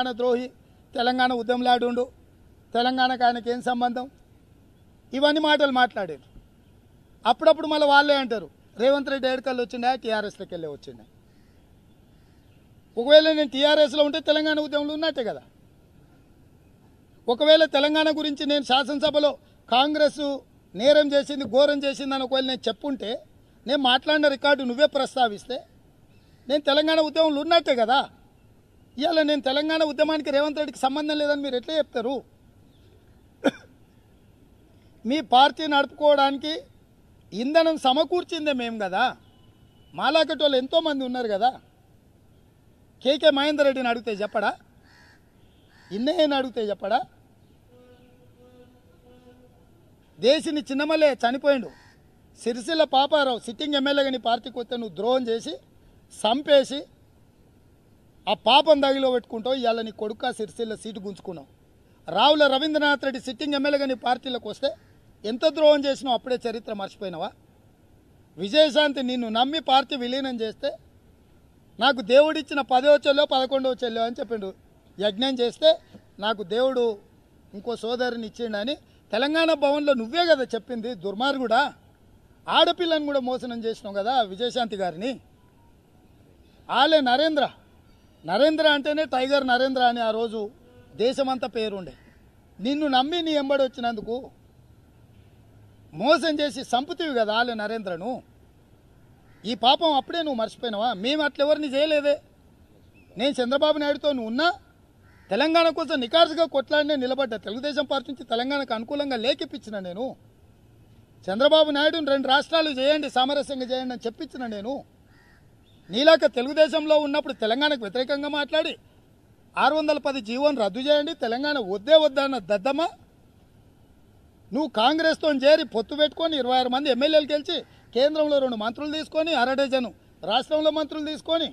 తెలంగాణ ద్రోహి తెలంగాణ ఉద్యమలాడు తెలంగాణకు ఆయనకి ఏం సంబంధం ఇవన్నీ మాటలు మాట్లాడారు అప్పుడప్పుడు మళ్ళీ వాళ్ళే అంటారు రేవంత్ రెడ్డి ఏడుకల్లు వచ్చిండే టీఆర్ఎస్లోకి వెళ్ళే వచ్చిండే ఒకవేళ నేను టీఆర్ఎస్లో ఉంటే తెలంగాణ ఉద్యమంలో ఉన్నట్టే కదా ఒకవేళ తెలంగాణ గురించి నేను శాసనసభలో కాంగ్రెస్ నేరం చేసింది ఘోరం చేసింది అని ఒకవేళ నేను చెప్పుంటే నేను మాట్లాడిన రికార్డు నువ్వే ప్రస్తావిస్తే నేను తెలంగాణ ఉద్యమంలో ఉన్నట్టే కదా ఇవాళ నేను తెలంగాణ ఉద్యమానికి రేవంత్ రెడ్డికి సంబంధం లేదని మీరు ఎట్లా చెప్తారు మీ పార్టీ నడుపుకోవడానికి ఇంధనం సమకూర్చిందే మేము కదా మాలాకటి వాళ్ళు ఎంతోమంది ఉన్నారు కదా కేకే మహేందర్ రెడ్డిని అడిగితే చెప్పడా ఇన్నయ్యని అడిగితే చెప్పడా దేశిని చిన్నమలే చనిపోయిండు సిరిసిల్ల పాపారావు సిట్టింగ్ ఎమ్మెల్యేగా నీ పార్టీకి వస్తే నువ్వు ద్రోహం చేసి సంపేసి ఆ పాపం దగిలో పెట్టుకుంటావు ఇవాళ నీ కొడుక సిరిసిల్ల సీటు గుంజుకున్నావు రావుల రవీంద్రనాథ్ రెడ్డి సిట్టింగ్ ఎమ్మెల్యేగా నీ పార్టీలోకి వస్తే ఎంత ద్రోహం చేసినావు అప్పుడే చరిత్ర మర్చిపోయినావా విజయశాంతి నిన్ను నమ్మి పార్టీ విలీనం చేస్తే నాకు దేవుడిచ్చిన పదో చెల్లో పదకొండవ చెల్లో అని చెప్పిండు యజ్ఞం చేస్తే నాకు దేవుడు ఇంకో సోదరుని ఇచ్చిండని తెలంగాణ భవన్లో నువ్వే కదా చెప్పింది దుర్మార్గుడా ఆడపిల్లని కూడా మోసనం చేసినావు కదా విజయశాంతి గారిని ఆలే నరేంద్ర నరేంద్ర అంటేనే టైగర్ నరేంద్ర అని ఆ రోజు దేశమంతా పేరుండే నిన్ను నమ్మి నీ ఎంబడి వచ్చినందుకు మోసం చేసి సంపుతివి కదా ఆలే నరేంద్రను ఈ పాపం అప్పుడే నువ్వు మర్చిపోయినావా మేము అట్లెవరిని చేయలేదే నేను చంద్రబాబు నాయుడుతో నువ్వు ఉన్నా తెలంగాణ కోసం నికార్సుగా కొట్లాడినే నిలబడ్డా తెలుగుదేశం పార్టీ నుంచి తెలంగాణకు అనుకూలంగా లేకెప్పించిన నేను చంద్రబాబు నాయుడుని రెండు రాష్ట్రాలు చేయండి సామరస్యంగా చేయండి అని చెప్పించిన నేను నీలాక తెలుగుదేశంలో ఉన్నప్పుడు తెలంగాణకు వ్యతిరేకంగా మాట్లాడి ఆరు వందల పది జీవోను రద్దు చేయండి తెలంగాణ వద్దే వద్దన్న దద్దమ్మ నువ్వు కాంగ్రెస్తో చేరి పొత్తు పెట్టుకొని ఇరవై ఆరు మంది ఎమ్మెల్యేలు గెలిచి కేంద్రంలో రెండు మంత్రులు తీసుకొని అరడేజను రాష్ట్రంలో మంత్రులు తీసుకొని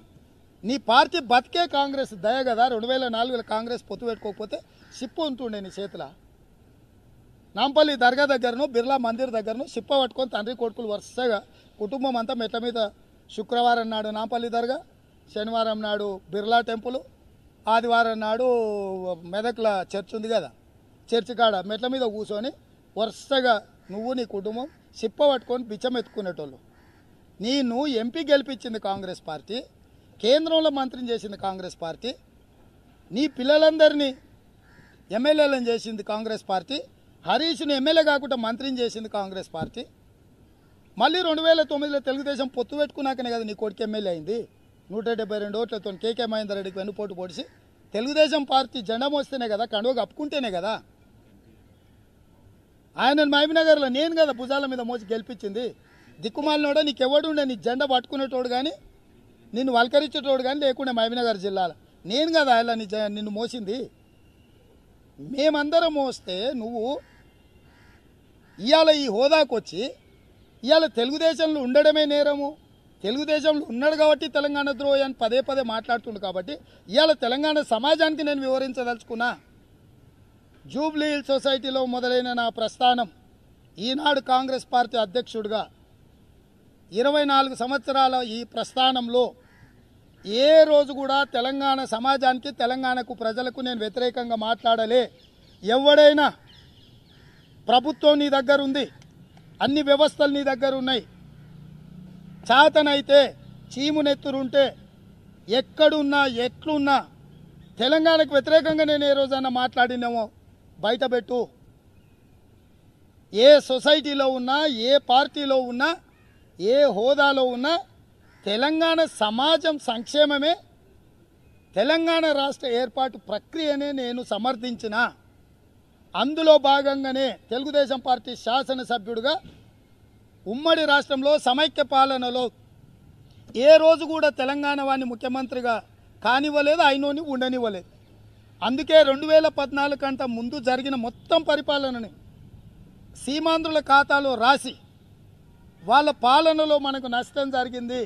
నీ పార్టీ బతికే కాంగ్రెస్ దయ కదా రెండు వేల నాలుగులో కాంగ్రెస్ పొత్తు పెట్టుకోకపోతే సిప్పు ఉంటుండే నీ చేతుల నాంపల్లి దర్గా దగ్గరను బిర్లా మందిర్ దగ్గరను సిప్ప పట్టుకొని తండ్రి కొడుకులు వరుసగా కుటుంబం అంతా మెట్ల మీద శుక్రవారం నాడు నాపల్లి దర్గా శనివారం నాడు బిర్లా టెంపుల్ ఆదివారం నాడు మెదక్ల చర్చ్ ఉంది కదా చర్చి కాడ మెట్ల మీద కూర్చొని వరుసగా నువ్వు నీ కుటుంబం సిప్ప పట్టుకొని బిచ్చం ఎత్తుకునేటోళ్ళు నేను ఎంపీ గెలిపించింది కాంగ్రెస్ పార్టీ కేంద్రంలో మంత్రి చేసింది కాంగ్రెస్ పార్టీ నీ పిల్లలందరినీ ఎమ్మెల్యేలను చేసింది కాంగ్రెస్ పార్టీ హరీష్ను ఎమ్మెల్యే కాకుండా మంత్రిని చేసింది కాంగ్రెస్ పార్టీ మళ్ళీ రెండు వేల తొమ్మిదిలో తెలుగుదేశం పొత్తు పెట్టుకున్నాకనే కదా నీ కొడుకు ఎమ్మెల్యే అయింది నూట డెబ్బై రెండు ఓట్లతో కేకే మహేందర్ రెడ్డికి వెన్నుపోటు పొడిచి తెలుగుదేశం పార్టీ జెండా మోస్తేనే కదా కండువ కప్పుకుంటేనే కదా ఆయన మహబీనగర్లో నేను కదా భుజాల మీద మోసి గెలిపించింది ఎవడు నీకెవడుండే నీ జెండా పట్టుకునేటోడు కానీ నిన్ను వలకరించేటోడు కానీ లేకుండా మహబీనగర్ జిల్లాలో నేను కదా ఆయన నీ నిన్ను మోసింది మేమందరం మోస్తే నువ్వు ఇవాళ ఈ హోదాకొచ్చి ఇవాళ తెలుగుదేశంలో ఉండడమే నేరము తెలుగుదేశంలో ఉన్నాడు కాబట్టి తెలంగాణ ద్రోహి అని పదే పదే మాట్లాడుతుండు కాబట్టి ఇవాళ తెలంగాణ సమాజానికి నేను వివరించదలుచుకున్నా జూబ్లీ హిల్ సొసైటీలో మొదలైన నా ప్రస్థానం ఈనాడు కాంగ్రెస్ పార్టీ అధ్యక్షుడిగా ఇరవై నాలుగు సంవత్సరాల ఈ ప్రస్థానంలో ఏ రోజు కూడా తెలంగాణ సమాజానికి తెలంగాణకు ప్రజలకు నేను వ్యతిరేకంగా మాట్లాడలే ఎవడైనా ప్రభుత్వం నీ దగ్గర ఉంది అన్ని వ్యవస్థలు నీ దగ్గర ఉన్నాయి చాతనైతే చీమునెత్తురుంటే ఎక్కడున్నా ఎట్లున్నా తెలంగాణకు వ్యతిరేకంగా నేను ఏ రోజైనా మాట్లాడినామో బయటపెట్టు ఏ సొసైటీలో ఉన్నా ఏ పార్టీలో ఉన్నా ఏ హోదాలో ఉన్నా తెలంగాణ సమాజం సంక్షేమమే తెలంగాణ రాష్ట్ర ఏర్పాటు ప్రక్రియనే నేను సమర్థించిన అందులో భాగంగానే తెలుగుదేశం పార్టీ శాసనసభ్యుడిగా ఉమ్మడి రాష్ట్రంలో సమైక్య పాలనలో ఏ రోజు కూడా తెలంగాణ వాడిని ముఖ్యమంత్రిగా కానివ్వలేదు అయినోని ఉండనివ్వలేదు అందుకే రెండు వేల పద్నాలుగు కంటే ముందు జరిగిన మొత్తం పరిపాలనని సీమాంధ్రుల ఖాతాలో రాసి వాళ్ళ పాలనలో మనకు నష్టం జరిగింది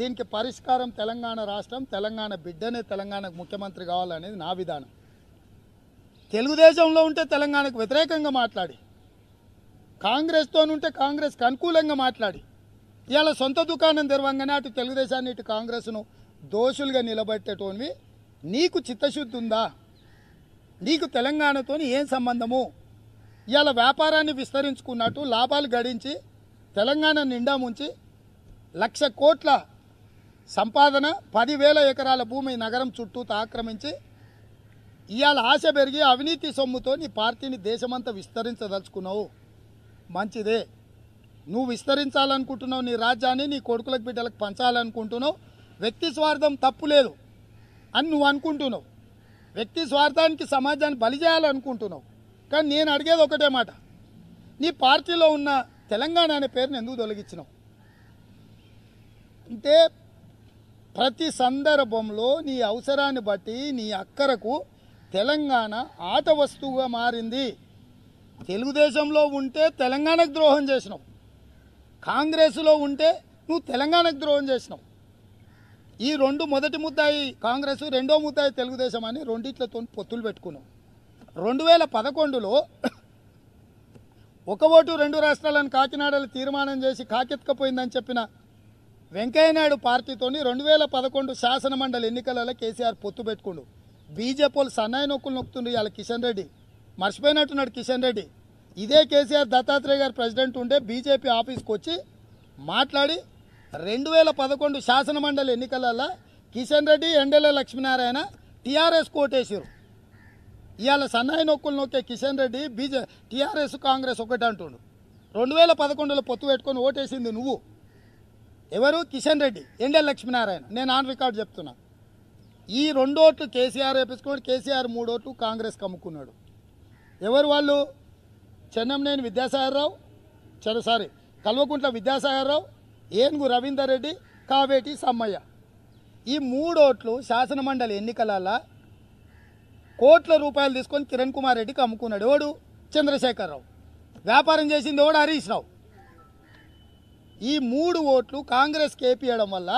దీనికి పరిష్కారం తెలంగాణ రాష్ట్రం తెలంగాణ బిడ్డనే తెలంగాణకు ముఖ్యమంత్రి కావాలనేది నా విధానం తెలుగుదేశంలో ఉంటే తెలంగాణకు వ్యతిరేకంగా మాట్లాడి కాంగ్రెస్తో ఉంటే కాంగ్రెస్కి అనుకూలంగా మాట్లాడి ఇవాళ సొంత దుకాణం తెరవంగానే అటు తెలుగుదేశాన్ని ఇటు కాంగ్రెస్ను దోషులుగా నిలబెట్టేటోనివి నీకు చిత్తశుద్ధి ఉందా నీకు తెలంగాణతో ఏం సంబంధము ఇవాళ వ్యాపారాన్ని విస్తరించుకున్నట్టు లాభాలు గడించి తెలంగాణ నిండా ముంచి లక్ష కోట్ల సంపాదన పదివేల ఎకరాల భూమి నగరం చుట్టూ ఆక్రమించి ఇవాళ ఆశ పెరిగి అవినీతి సొమ్ముతో నీ పార్టీని దేశమంతా విస్తరించదలుచుకున్నావు మంచిదే నువ్వు విస్తరించాలనుకుంటున్నావు నీ రాజ్యాన్ని నీ కొడుకులకు బిడ్డలకు పంచాలనుకుంటున్నావు వ్యక్తి స్వార్థం తప్పు లేదు అని నువ్వు అనుకుంటున్నావు వ్యక్తి స్వార్థానికి సమాజాన్ని బలి చేయాలనుకుంటున్నావు కానీ నేను అడిగేది ఒకటే మాట నీ పార్టీలో ఉన్న తెలంగాణ అనే పేరుని ఎందుకు తొలగించినావు అంటే ప్రతి సందర్భంలో నీ అవసరాన్ని బట్టి నీ అక్కరకు తెలంగాణ ఆట వస్తువుగా మారింది తెలుగుదేశంలో ఉంటే తెలంగాణకు ద్రోహం చేసినావు కాంగ్రెస్లో ఉంటే నువ్వు తెలంగాణకు ద్రోహం చేసినావు ఈ రెండు మొదటి ముద్దాయి కాంగ్రెస్ రెండో ముద్దాయి తెలుగుదేశం అని రెండిట్లతో పొత్తులు పెట్టుకున్నావు రెండు వేల పదకొండులో ఒక ఓటు రెండు రాష్ట్రాలను కాకినాడలో తీర్మానం చేసి కాకెత్తకపోయిందని చెప్పిన వెంకయ్యనాయుడు పార్టీతోని రెండు వేల పదకొండు శాసనమండలి ఎన్నికలలో కేసీఆర్ పొత్తు పెట్టుకుండు బీజేపీ వాళ్ళు సన్నాయి నొక్కులు నొక్కుతుండే ఇవాళ కిషన్ రెడ్డి మర్చిపోయినట్టున్నాడు కిషన్ రెడ్డి ఇదే కేసీఆర్ దత్తాత్రేయ గారు ప్రెసిడెంట్ ఉండే బీజేపీ ఆఫీస్కి వచ్చి మాట్లాడి రెండు వేల పదకొండు శాసనమండలి ఎన్నికలలో కిషన్ రెడ్డి ఎండెల లక్ష్మీనారాయణ టీఆర్ఎస్ కోటేశారు ఇవాళ సన్నాయి నొక్కులు నొక్కే కిషన్ రెడ్డి బీజే టీఆర్ఎస్ కాంగ్రెస్ ఒకటి అంటుండు రెండు వేల పదకొండులో పొత్తు పెట్టుకొని ఓటేసింది నువ్వు ఎవరు కిషన్ రెడ్డి ఎండెల లక్ష్మీనారాయణ నేను ఆన్ రికార్డ్ చెప్తున్నా ఈ రెండు ఓట్లు కేసీఆర్ వేపించుకోండి కేసీఆర్ మూడు ఓట్లు కాంగ్రెస్ కమ్ముకున్నాడు ఎవరు వాళ్ళు చెన్నంనేని విద్యాసాగర్రావు చెన్న సారీ కల్వకుంట్ల విద్యాసాగర్రావు ఏనుగు రవీందర్ రెడ్డి కావేటి సమ్మయ్య ఈ మూడు ఓట్లు శాసనమండలి ఎన్నికలలో కోట్ల రూపాయలు తీసుకొని కిరణ్ కుమార్ రెడ్డికి అమ్ముకున్నాడు ఎవడు చంద్రశేఖరరావు వ్యాపారం చేసింది ఎవడు హరీష్ రావు ఈ మూడు ఓట్లు కాంగ్రెస్ కేపీయడం వల్ల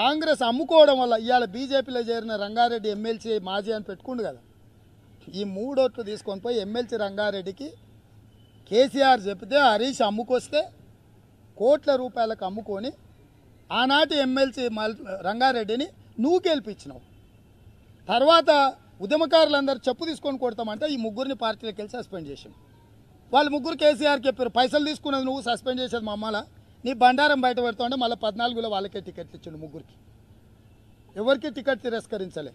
కాంగ్రెస్ అమ్ముకోవడం వల్ల ఇవాళ బీజేపీలో చేరిన రంగారెడ్డి ఎమ్మెల్సీ మాజీ అని పెట్టుకుండు కదా ఈ మూడోట్లు తీసుకొని పోయి ఎమ్మెల్సీ రంగారెడ్డికి కేసీఆర్ చెప్తే హరీష్ అమ్ముకొస్తే కోట్ల రూపాయలకు అమ్ముకొని ఆనాటి ఎమ్మెల్సీ రంగారెడ్డిని నువ్వు గెలిపించినావు తర్వాత ఉద్యమకారులందరూ చెప్పు తీసుకొని కొడతామంటే ఈ ముగ్గురిని పార్టీలోకి వెళ్ళి సస్పెండ్ చేసాం వాళ్ళు ముగ్గురు కేసీఆర్కి చెప్పారు పైసలు తీసుకున్నది నువ్వు సస్పెండ్ చేసేది మమ్మలా నీ బండారం బయట పెడుతుంటే మళ్ళీ పద్నాలుగులో వాళ్ళకే టికెట్లు ఇచ్చిండు ముగ్గురికి ఎవరికి టికెట్ తిరస్కరించలే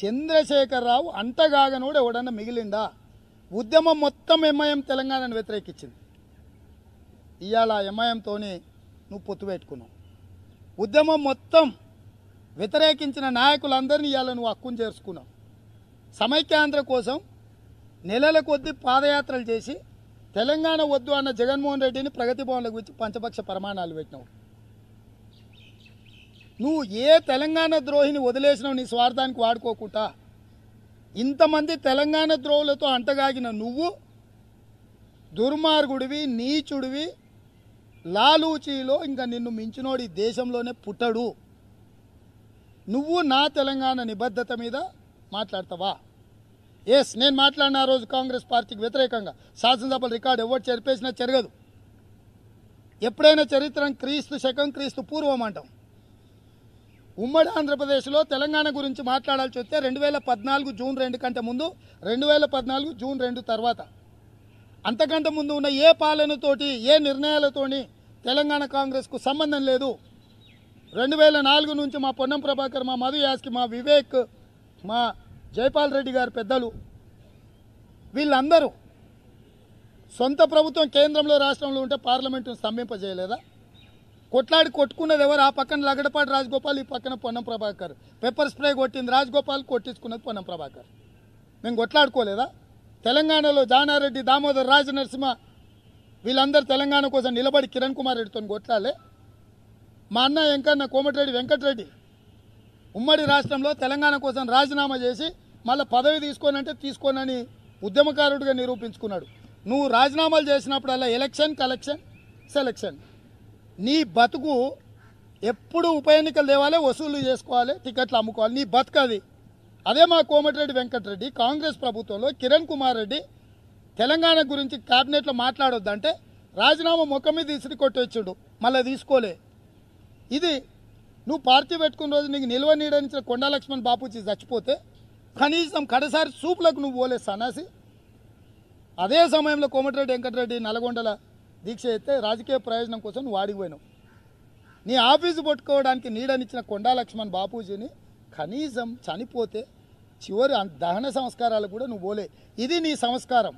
చంద్రశేఖరరావు కూడా ఎవడన్నా మిగిలిందా ఉద్యమం మొత్తం ఎంఐఎం తెలంగాణను వ్యతిరేకించింది ఇవాళ ఎంఐఎంతో నువ్వు పొత్తు పెట్టుకున్నావు ఉద్యమం మొత్తం వ్యతిరేకించిన నాయకులందరినీ ఇవాళ నువ్వు హక్కును చేర్చుకున్నావు సమైక్యాంధ్ర కోసం నెలల కొద్దీ పాదయాత్రలు చేసి తెలంగాణ వద్దు అన్న జగన్మోహన్ రెడ్డిని ప్రగతి భవన్లో గురించి పంచపక్ష ప్రమాణాలు పెట్టినావు నువ్వు ఏ తెలంగాణ ద్రోహిని వదిలేసినావు నీ స్వార్థానికి వాడుకోకుండా ఇంతమంది తెలంగాణ ద్రోహులతో అంటగాగిన నువ్వు దుర్మార్గుడివి నీచుడివి లాలూచీలో ఇంకా నిన్ను మించినోడు ఈ దేశంలోనే పుట్టడు నువ్వు నా తెలంగాణ నిబద్ధత మీద మాట్లాడతావా ఎస్ నేను మాట్లాడిన ఆ రోజు కాంగ్రెస్ పార్టీకి వ్యతిరేకంగా శాసనసభ రికార్డు ఎవరు చెరిపేసినా జరగదు ఎప్పుడైనా చరిత్ర క్రీస్తు శకం క్రీస్తు పూర్వం అంటాం ఉమ్మడి ఆంధ్రప్రదేశ్లో తెలంగాణ గురించి మాట్లాడాల్సి వస్తే రెండు వేల పద్నాలుగు జూన్ రెండు కంటే ముందు రెండు వేల పద్నాలుగు జూన్ రెండు తర్వాత అంతకంటే ముందు ఉన్న ఏ పాలనతోటి ఏ నిర్ణయాలతోని తెలంగాణ కాంగ్రెస్కు సంబంధం లేదు రెండు వేల నాలుగు నుంచి మా పొన్నం ప్రభాకర్ మా మధు యాస్కి మా వివేక్ మా జైపాల్ రెడ్డి గారు పెద్దలు వీళ్ళందరూ సొంత ప్రభుత్వం కేంద్రంలో రాష్ట్రంలో ఉంటే పార్లమెంటును స్తంభింపజేయలేదా కొట్లాడి కొట్టుకున్నది ఎవరు ఆ పక్కన లగడపాటి రాజగోపాల్ ఈ పక్కన పొన్నం ప్రభాకర్ పెప్పర్ స్ప్రే కొట్టింది రాజగోపాల్ కొట్టించుకున్నది పొన్నం ప్రభాకర్ మేము కొట్లాడుకోలేదా తెలంగాణలో జానారెడ్డి దామోదర్ రాజనరసింహ వీళ్ళందరూ తెలంగాణ కోసం నిలబడి కిరణ్ కుమార్ రెడ్డితో కొట్లాలే మా అన్న వెంకన్న కోమటిరెడ్డి వెంకటరెడ్డి ఉమ్మడి రాష్ట్రంలో తెలంగాణ కోసం రాజీనామా చేసి మళ్ళీ పదవి తీసుకోనంటే తీసుకోనని ఉద్యమకారుడిగా నిరూపించుకున్నాడు నువ్వు రాజీనామాలు చేసినప్పుడల్లా ఎలక్షన్ కలెక్షన్ సెలక్షన్ నీ బతుకు ఎప్పుడు ఉప ఎన్నికలు తేవాలి వసూలు చేసుకోవాలి టికెట్లు అమ్ముకోవాలి నీ బతుకు అది అదే మా కోమటిరెడ్డి వెంకటరెడ్డి కాంగ్రెస్ ప్రభుత్వంలో కిరణ్ కుమార్ రెడ్డి తెలంగాణ గురించి క్యాబినెట్లో మాట్లాడొద్దంటే రాజీనామా ముఖం మీద ఇసిరి కొట్టొచ్చుడు మళ్ళీ తీసుకోలే ఇది నువ్వు పార్టీ పెట్టుకున్న రోజు నీకు నిల్వ నీడనిచ్చిన కొండా లక్ష్మణ్ బాపూజీ చచ్చిపోతే కనీసం కడసారి సూపులకు నువ్వు పోలే సన్నాసి అదే సమయంలో కోమటిరెడ్డి వెంకటరెడ్డి నల్గొండల దీక్ష అయితే రాజకీయ ప్రయోజనం కోసం నువ్వు ఆడిపోయినావు నీ ఆఫీసు పట్టుకోవడానికి నీడనిచ్చిన కొండా లక్ష్మణ్ బాపూజీని కనీసం చనిపోతే చివరి దహన సంస్కారాలు కూడా నువ్వు పోలే ఇది నీ సంస్కారం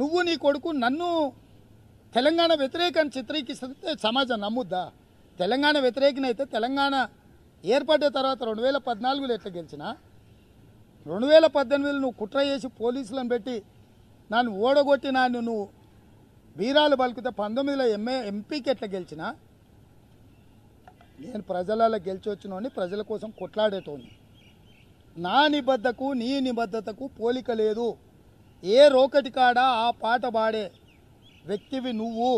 నువ్వు నీ కొడుకు నన్ను తెలంగాణ వ్యతిరేకాన్ని చిత్రీకరిస్తే సమాజం నమ్ముద్దా తెలంగాణ వ్యతిరేకనైతే తెలంగాణ ఏర్పడ్డ తర్వాత రెండు వేల పద్నాలుగులో ఎట్లా గెలిచినా రెండు వేల పద్దెనిమిదిలో నువ్వు కుట్ర చేసి పోలీసులను పెట్టి నన్ను ఓడగొట్టి నన్ను నువ్వు వీరాలు పలికితే పంతొమ్మిదిలో ఎంఏ ఎంపీకి ఎట్లా గెలిచిన నేను ప్రజలలో గెలిచి వచ్చినోని ప్రజల కోసం కొట్లాడేటోని నా నిబద్ధకు నీ నిబద్ధతకు పోలిక లేదు ఏ రోకటి కాడ ఆ పాట పాడే వ్యక్తివి నువ్వు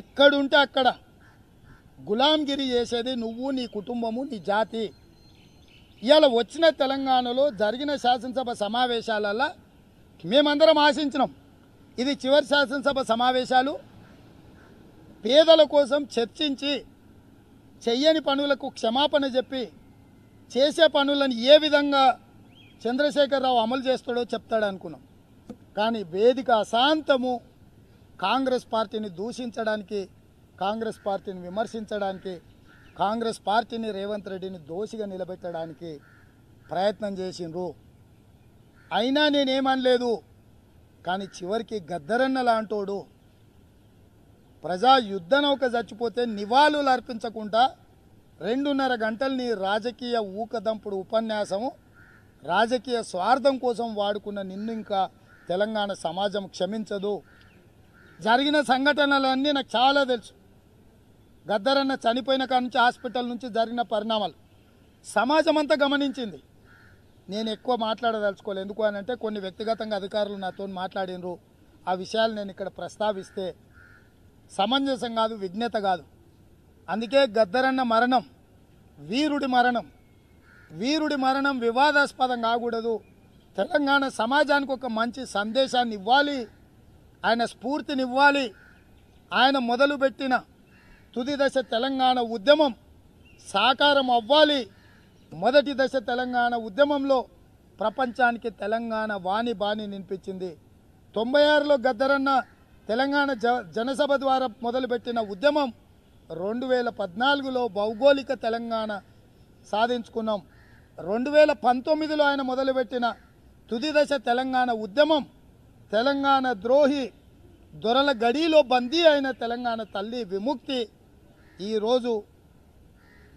ఎక్కడుంటే అక్కడ గులాంగిరి చేసేది నువ్వు నీ కుటుంబము నీ జాతి ఇవాళ వచ్చిన తెలంగాణలో జరిగిన శాసనసభ సమావేశాలల్లో మేమందరం ఆశించినాం ఇది చివరి శాసనసభ సమావేశాలు పేదల కోసం చర్చించి చెయ్యని పనులకు క్షమాపణ చెప్పి చేసే పనులను ఏ విధంగా చంద్రశేఖరరావు అమలు చేస్తాడో చెప్తాడు అనుకున్నాం కానీ వేదిక అశాంతము కాంగ్రెస్ పార్టీని దూషించడానికి కాంగ్రెస్ పార్టీని విమర్శించడానికి కాంగ్రెస్ పార్టీని రేవంత్ రెడ్డిని దోషిగా నిలబెట్టడానికి ప్రయత్నం చేసిండ్రు అయినా నేనేమనలేదు కానీ చివరికి గద్దరన్న లాంటోడు ప్రజా యుద్ధ నౌక చచ్చిపోతే నివాళులు అర్పించకుండా రెండున్నర గంటల్ని రాజకీయ ఊకదంపుడు ఉపన్యాసము రాజకీయ స్వార్థం కోసం వాడుకున్న నిన్ను ఇంకా తెలంగాణ సమాజం క్షమించదు జరిగిన సంఘటనలన్నీ నాకు చాలా తెలుసు గద్దరన్న చనిపోయిన కాడ నుంచి హాస్పిటల్ నుంచి జరిగిన పరిణామాలు సమాజం అంతా గమనించింది నేను ఎక్కువ మాట్లాడదలుచుకోలేదు ఎందుకు అని అంటే కొన్ని వ్యక్తిగతంగా అధికారులు నాతో మాట్లాడినరు ఆ విషయాలు నేను ఇక్కడ ప్రస్తావిస్తే సమంజసం కాదు విజ్ఞత కాదు అందుకే గద్దరన్న మరణం వీరుడి మరణం వీరుడి మరణం వివాదాస్పదం కాకూడదు తెలంగాణ సమాజానికి ఒక మంచి సందేశాన్ని ఇవ్వాలి ఆయన స్ఫూర్తినివ్వాలి ఆయన మొదలుపెట్టిన తుది దశ తెలంగాణ ఉద్యమం సాకారం అవ్వాలి మొదటి దశ తెలంగాణ ఉద్యమంలో ప్రపంచానికి తెలంగాణ వాణి బాణి నినిపించింది తొంభై ఆరులో గద్దరన్న తెలంగాణ జ జనసభ ద్వారా మొదలుపెట్టిన ఉద్యమం రెండు వేల పద్నాలుగులో భౌగోళిక తెలంగాణ సాధించుకున్నాం రెండు వేల పంతొమ్మిదిలో ఆయన మొదలుపెట్టిన తుది దశ తెలంగాణ ఉద్యమం తెలంగాణ ద్రోహి దొరల గడిలో బందీ అయిన తెలంగాణ తల్లి విముక్తి ఈరోజు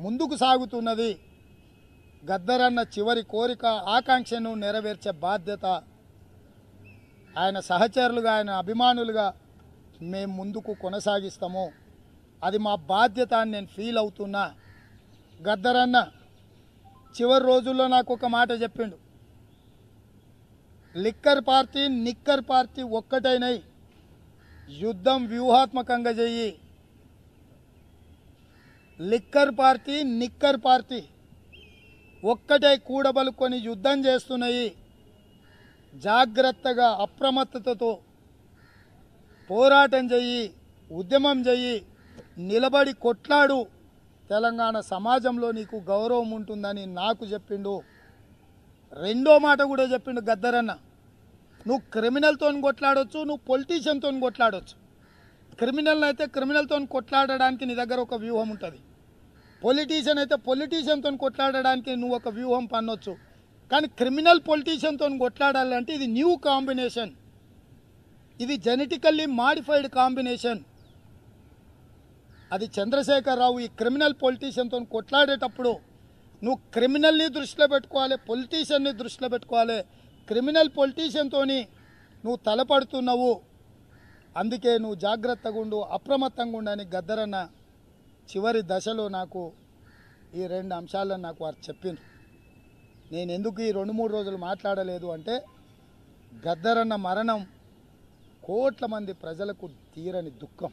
ముందుకు సాగుతున్నది గద్దరన్న చివరి కోరిక ఆకాంక్షను నెరవేర్చే బాధ్యత ఆయన సహచరులుగా ఆయన అభిమానులుగా మేము ముందుకు కొనసాగిస్తాము అది మా బాధ్యత అని నేను ఫీల్ అవుతున్నా గద్దరన్న చివరి రోజుల్లో నాకు ఒక మాట చెప్పిండు లిక్కర్ పార్టీ నిక్కర్ పార్టీ ఒక్కటైనై యుద్ధం వ్యూహాత్మకంగా చెయ్యి లిక్కర్ పార్టీ నిక్కర్ పార్టీ ఒక్కటే కూడబలుకొని యుద్ధం చేస్తున్నాయి జాగ్రత్తగా అప్రమత్తతతో పోరాటం చెయ్యి ఉద్యమం చెయ్యి నిలబడి కొట్లాడు తెలంగాణ సమాజంలో నీకు గౌరవం ఉంటుందని నాకు చెప్పిండు రెండో మాట కూడా చెప్పిండు గద్దరన్న నువ్వు క్రిమినల్తో కొట్లాడొచ్చు నువ్వు పొలిటీషియన్తో కొట్లాడొచ్చు క్రిమినల్ అయితే క్రిమినల్తో కొట్లాడడానికి నీ దగ్గర ఒక వ్యూహం ఉంటుంది పొలిటీషియన్ అయితే పొలిటీషియన్తో కొట్లాడడానికి నువ్వు ఒక వ్యూహం పన్నొచ్చు కానీ క్రిమినల్ పొలిటీషియన్తో కొట్లాడాలంటే ఇది న్యూ కాంబినేషన్ ఇది జెనెటికల్లీ మాడిఫైడ్ కాంబినేషన్ అది చంద్రశేఖరరావు ఈ క్రిమినల్ పొలిటీషియన్తో కొట్లాడేటప్పుడు నువ్వు క్రిమినల్ని దృష్టిలో పెట్టుకోవాలి పొలిటీషియన్ని దృష్టిలో పెట్టుకోవాలి క్రిమినల్ పొలిటీషియన్తో నువ్వు తలపడుతున్నావు అందుకే నువ్వు జాగ్రత్తగా ఉండు అప్రమత్తంగా ఉండని గద్దరన్న చివరి దశలో నాకు ఈ రెండు అంశాలను నాకు వారు చెప్పింది నేను ఎందుకు ఈ రెండు మూడు రోజులు మాట్లాడలేదు అంటే గద్దరన్న మరణం కోట్ల మంది ప్రజలకు తీరని దుఃఖం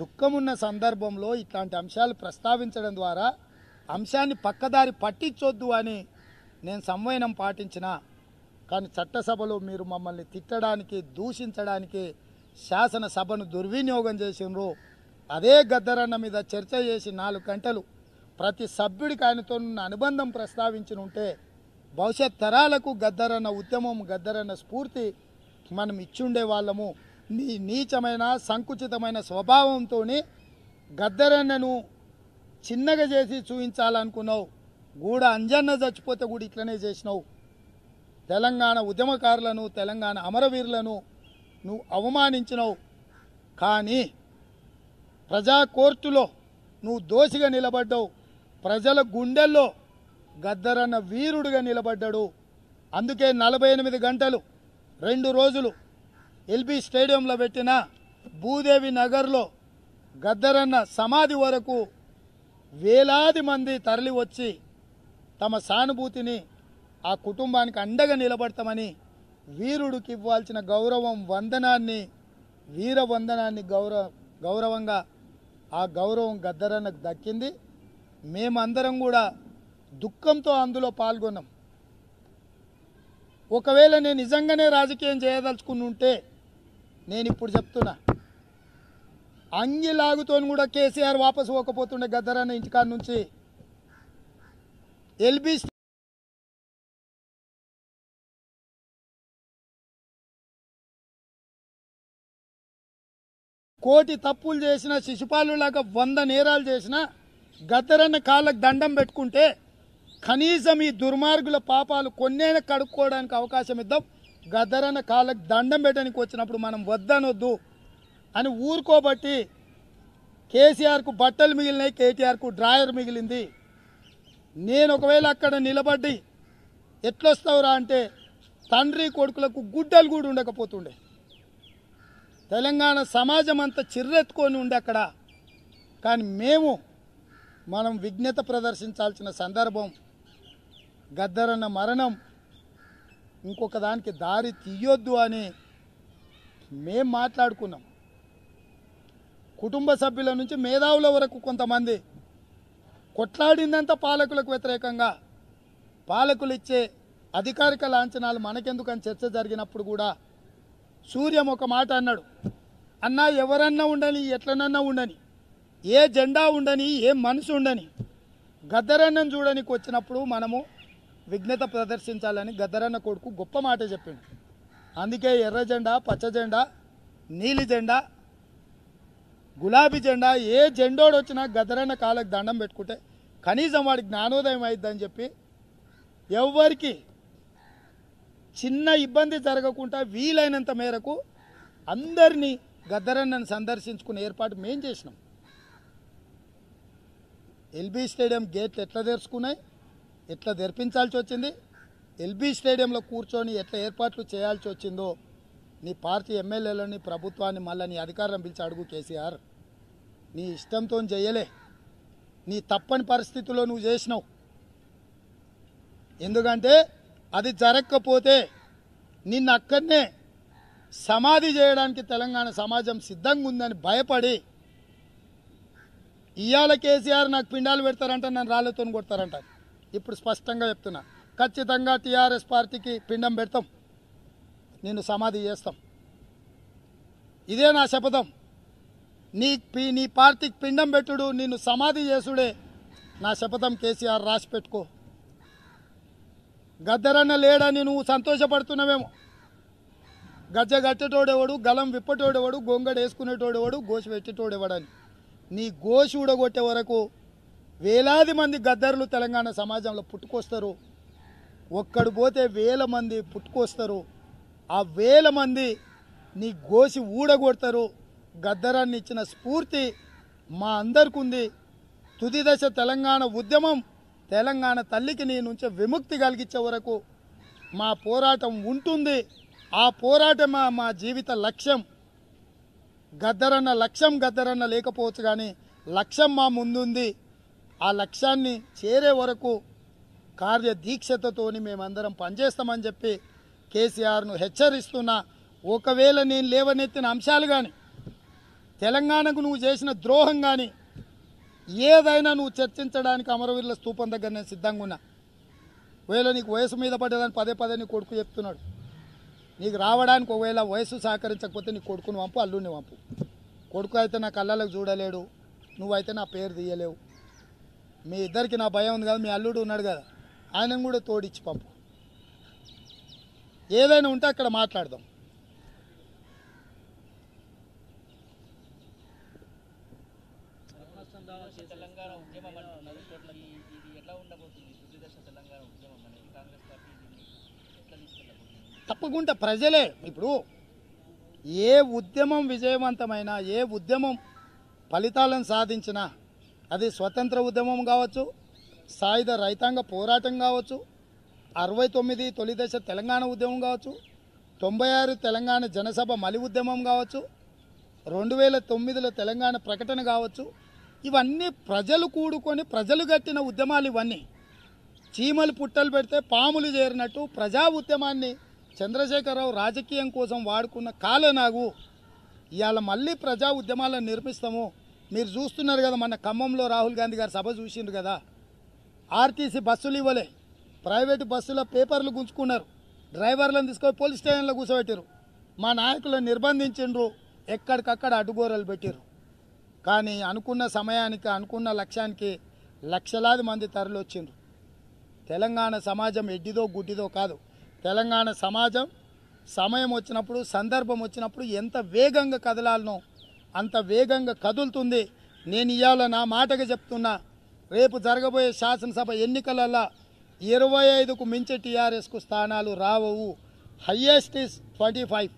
దుఃఖమున్న సందర్భంలో ఇట్లాంటి అంశాలు ప్రస్తావించడం ద్వారా అంశాన్ని పక్కదారి పట్టించొద్దు అని నేను సంవయనం పాటించిన కానీ చట్టసభలో మీరు మమ్మల్ని తిట్టడానికి దూషించడానికి శాసనసభను దుర్వినియోగం చేసినరు అదే గద్దరన్న మీద చర్చ చేసి నాలుగు గంటలు ప్రతి సభ్యుడికి ఆయనతో ఉన్న అనుబంధం ప్రస్తావించిన ఉంటే భవిష్యత్ తరాలకు గద్దరన్న ఉద్యమం గద్దరన్న స్ఫూర్తి మనం ఇచ్చుండే వాళ్ళము నీ నీచమైన సంకుచితమైన స్వభావంతో గద్దరన్నను చిన్నగా చేసి చూపించాలనుకున్నావు గూడ అంజన్న చచ్చిపోతే కూడా ఇట్లనే చేసినావు తెలంగాణ ఉద్యమకారులను తెలంగాణ అమరవీరులను నువ్వు అవమానించినవు కానీ ప్రజా కోర్టులో నువ్వు దోషిగా నిలబడ్డావు ప్రజల గుండెల్లో గద్దరన్న వీరుడిగా నిలబడ్డాడు అందుకే నలభై ఎనిమిది గంటలు రెండు రోజులు ఎల్బీ స్టేడియంలో పెట్టిన భూదేవి నగర్లో గద్దరన్న సమాధి వరకు వేలాది మంది తరలి వచ్చి తమ సానుభూతిని ఆ కుటుంబానికి అండగా నిలబడతామని వీరుడికి ఇవ్వాల్సిన గౌరవం వందనాన్ని వీర వందనాన్ని గౌరవ గౌరవంగా ఆ గౌరవం గద్దరన్నకు దక్కింది మేమందరం కూడా దుఃఖంతో అందులో పాల్గొన్నాం ఒకవేళ నేను నిజంగానే రాజకీయం చేయదలుచుకుని ఉంటే నేను ఇప్పుడు చెప్తున్నా అంగి కూడా కేసీఆర్ వాపసు పోకపోతుండే గద్దరాన్న ఇంటికాడ నుంచి ఎల్బీ కోటి తప్పులు చేసిన శిశుపాలులాగా వంద నేరాలు చేసిన గద్దరన్న కాళ్ళకు దండం పెట్టుకుంటే కనీసం ఈ దుర్మార్గుల పాపాలు కొన్నైనా కడుక్కోవడానికి అవకాశం ఇద్దాం గద్దరన్న కాళ్ళకు దండం పెట్టడానికి వచ్చినప్పుడు మనం వద్దనొద్దు అని ఊరుకోబట్టి కేసీఆర్కు బట్టలు మిగిలినాయి కేటీఆర్కు డ్రాయర్ మిగిలింది నేను ఒకవేళ అక్కడ నిలబడి ఎట్లొస్తావురా అంటే తండ్రి కొడుకులకు గుడ్డలు కూడా ఉండకపోతుండే తెలంగాణ సమాజం అంతా చిర్రెత్తుకొని ఉండే అక్కడ కానీ మేము మనం విఘ్నత ప్రదర్శించాల్సిన సందర్భం గద్దరన్న మరణం ఇంకొక దానికి దారి తీయొద్దు అని మేం మాట్లాడుకున్నాం కుటుంబ సభ్యుల నుంచి మేధావుల వరకు కొంతమంది కొట్లాడిందంతా పాలకులకు వ్యతిరేకంగా పాలకులు ఇచ్చే అధికారిక లాంఛనాలు మనకెందుకని చర్చ జరిగినప్పుడు కూడా సూర్యం ఒక మాట అన్నాడు అన్న ఎవరన్నా ఉండని ఎట్లనన్నా ఉండని ఏ జెండా ఉండని ఏ మనసు ఉండని గద్దరన్నం చూడనికి వచ్చినప్పుడు మనము విఘ్నత ప్రదర్శించాలని గద్దరన్న కొడుకు గొప్ప మాట చెప్పాడు అందుకే ఎర్ర జెండా పచ్చ జెండా నీలి జెండా గులాబీ జెండా ఏ జెండోడు వచ్చినా గద్దరన్న కాళ్ళకి దండం పెట్టుకుంటే కనీసం వాడి జ్ఞానోదయం అవుతుందని చెప్పి ఎవరికి చిన్న ఇబ్బంది జరగకుండా వీలైనంత మేరకు అందరినీ గద్దరన్నను సందర్శించుకునే ఏర్పాటు మేం చేసినాం ఎల్బీ స్టేడియం గేట్లు ఎట్లా తెరుచుకున్నాయి ఎట్లా తెరిపించాల్సి వచ్చింది ఎల్బీ స్టేడియంలో కూర్చొని ఎట్లా ఏర్పాట్లు చేయాల్సి వచ్చిందో నీ పార్టీ ఎమ్మెల్యేలని ప్రభుత్వాన్ని మళ్ళీ నీ అధికారం పిలిచి అడుగు కేసీఆర్ నీ ఇష్టంతో చేయలే నీ తప్పని పరిస్థితుల్లో నువ్వు చేసినావు ఎందుకంటే అది జరగకపోతే నిన్న అక్కడనే సమాధి చేయడానికి తెలంగాణ సమాజం సిద్ధంగా ఉందని భయపడి ఇవాళ కేసీఆర్ నాకు పిండాలు పెడతారంట నన్ను రాళ్ళతో కొడతారంట ఇప్పుడు స్పష్టంగా చెప్తున్నా ఖచ్చితంగా టీఆర్ఎస్ పార్టీకి పిండం పెడతాం నేను సమాధి చేస్తాం ఇదే నా శపథం నీ నీ పార్టీకి పిండం పెట్టుడు నిన్ను సమాధి చేసుడే నా శపథం కేసీఆర్ రాసి పెట్టుకో గద్దరన్న లేడని నువ్వు సంతోషపడుతున్నావేమో గజ్జ గట్టేటోడేవాడు గలం విప్పటోడెవడు గొంగడ వేసుకునేటోడేవాడు గోసి పెట్టేటోడెవడని నీ గోసి ఊడగొట్టే వరకు వేలాది మంది గద్దరులు తెలంగాణ సమాజంలో పుట్టుకొస్తారు ఒక్కడు పోతే వేల మంది పుట్టుకొస్తారు ఆ వేల మంది నీ గోసి ఊడగొడతారు గద్దరాన్ని ఇచ్చిన స్ఫూర్తి మా అందరికి ఉంది తుది దశ తెలంగాణ ఉద్యమం తెలంగాణ తల్లికి నీ నుంచి విముక్తి కలిగించే వరకు మా పోరాటం ఉంటుంది ఆ పోరాటం మా జీవిత లక్ష్యం గద్దరన్న లక్ష్యం గద్దరన్న లేకపోవచ్చు కానీ లక్ష్యం మా ముందుంది ఆ లక్ష్యాన్ని చేరే వరకు కార్యదీక్షతతోని మేమందరం పనిచేస్తామని చెప్పి కేసీఆర్ను హెచ్చరిస్తున్నా ఒకవేళ నేను లేవనెత్తిన అంశాలు కానీ తెలంగాణకు నువ్వు చేసిన ద్రోహం కానీ ఏదైనా నువ్వు చర్చించడానికి అమరవీరుల స్థూపం దగ్గర నేను సిద్ధంగా ఉన్నా ఒకవేళ నీకు వయసు మీద పడేదాన్ని పదే పదే నీ కొడుకు చెప్తున్నాడు నీకు రావడానికి ఒకవేళ వయసు సహకరించకపోతే నీ కొడుకుని పంపు అల్లుని పంపు కొడుకు అయితే నా కళ్ళలకు చూడలేడు నువ్వైతే నా పేరు తీయలేవు మీ ఇద్దరికి నా భయం ఉంది కదా మీ అల్లుడు ఉన్నాడు కదా ఆయనను కూడా తోడిచ్చి పంపు ఏదైనా ఉంటే అక్కడ మాట్లాడదాం తప్పకుండా ప్రజలే ఇప్పుడు ఏ ఉద్యమం విజయవంతమైన ఏ ఉద్యమం ఫలితాలను సాధించినా అది స్వతంత్ర ఉద్యమం కావచ్చు సాయుధ రైతాంగ పోరాటం కావచ్చు అరవై తొమ్మిది తొలి దశ తెలంగాణ ఉద్యమం కావచ్చు తొంభై ఆరు తెలంగాణ జనసభ మలి ఉద్యమం కావచ్చు రెండు వేల తొమ్మిదిలో తెలంగాణ ప్రకటన కావచ్చు ఇవన్నీ ప్రజలు కూడుకొని ప్రజలు కట్టిన ఉద్యమాలు ఇవన్నీ చీమలు పుట్టలు పెడితే పాములు చేరినట్టు ప్రజా ఉద్యమాన్ని చంద్రశేఖరరావు రాజకీయం కోసం వాడుకున్న కాలే ఇవాళ మళ్ళీ ప్రజా ఉద్యమాలను నిర్మిస్తాము మీరు చూస్తున్నారు కదా మన ఖమ్మంలో రాహుల్ గాంధీ గారు సభ చూసిండ్రు కదా ఆర్టీసీ బస్సులు ఇవ్వలే ప్రైవేటు బస్సుల పేపర్లు గుంజుకున్నారు డ్రైవర్లను తీసుకొని పోలీస్ స్టేషన్లో కూర్చోబెట్టారు మా నాయకులను నిర్బంధించిండ్రు ఎక్కడికక్కడ అడ్డుగోరలు పెట్టారు కానీ అనుకున్న సమయానికి అనుకున్న లక్ష్యానికి లక్షలాది మంది తరలి వచ్చిండ్రు తెలంగాణ సమాజం ఎడ్డిదో గుడ్డిదో కాదు తెలంగాణ సమాజం సమయం వచ్చినప్పుడు సందర్భం వచ్చినప్పుడు ఎంత వేగంగా కదలాలనో అంత వేగంగా కదులుతుంది నేను ఇవాళ నా మాటగా చెప్తున్నా రేపు జరగబోయే శాసనసభ ఎన్నికలలో ఇరవై ఐదుకు మించి టీఆర్ఎస్కు స్థానాలు రావవు highest is twenty five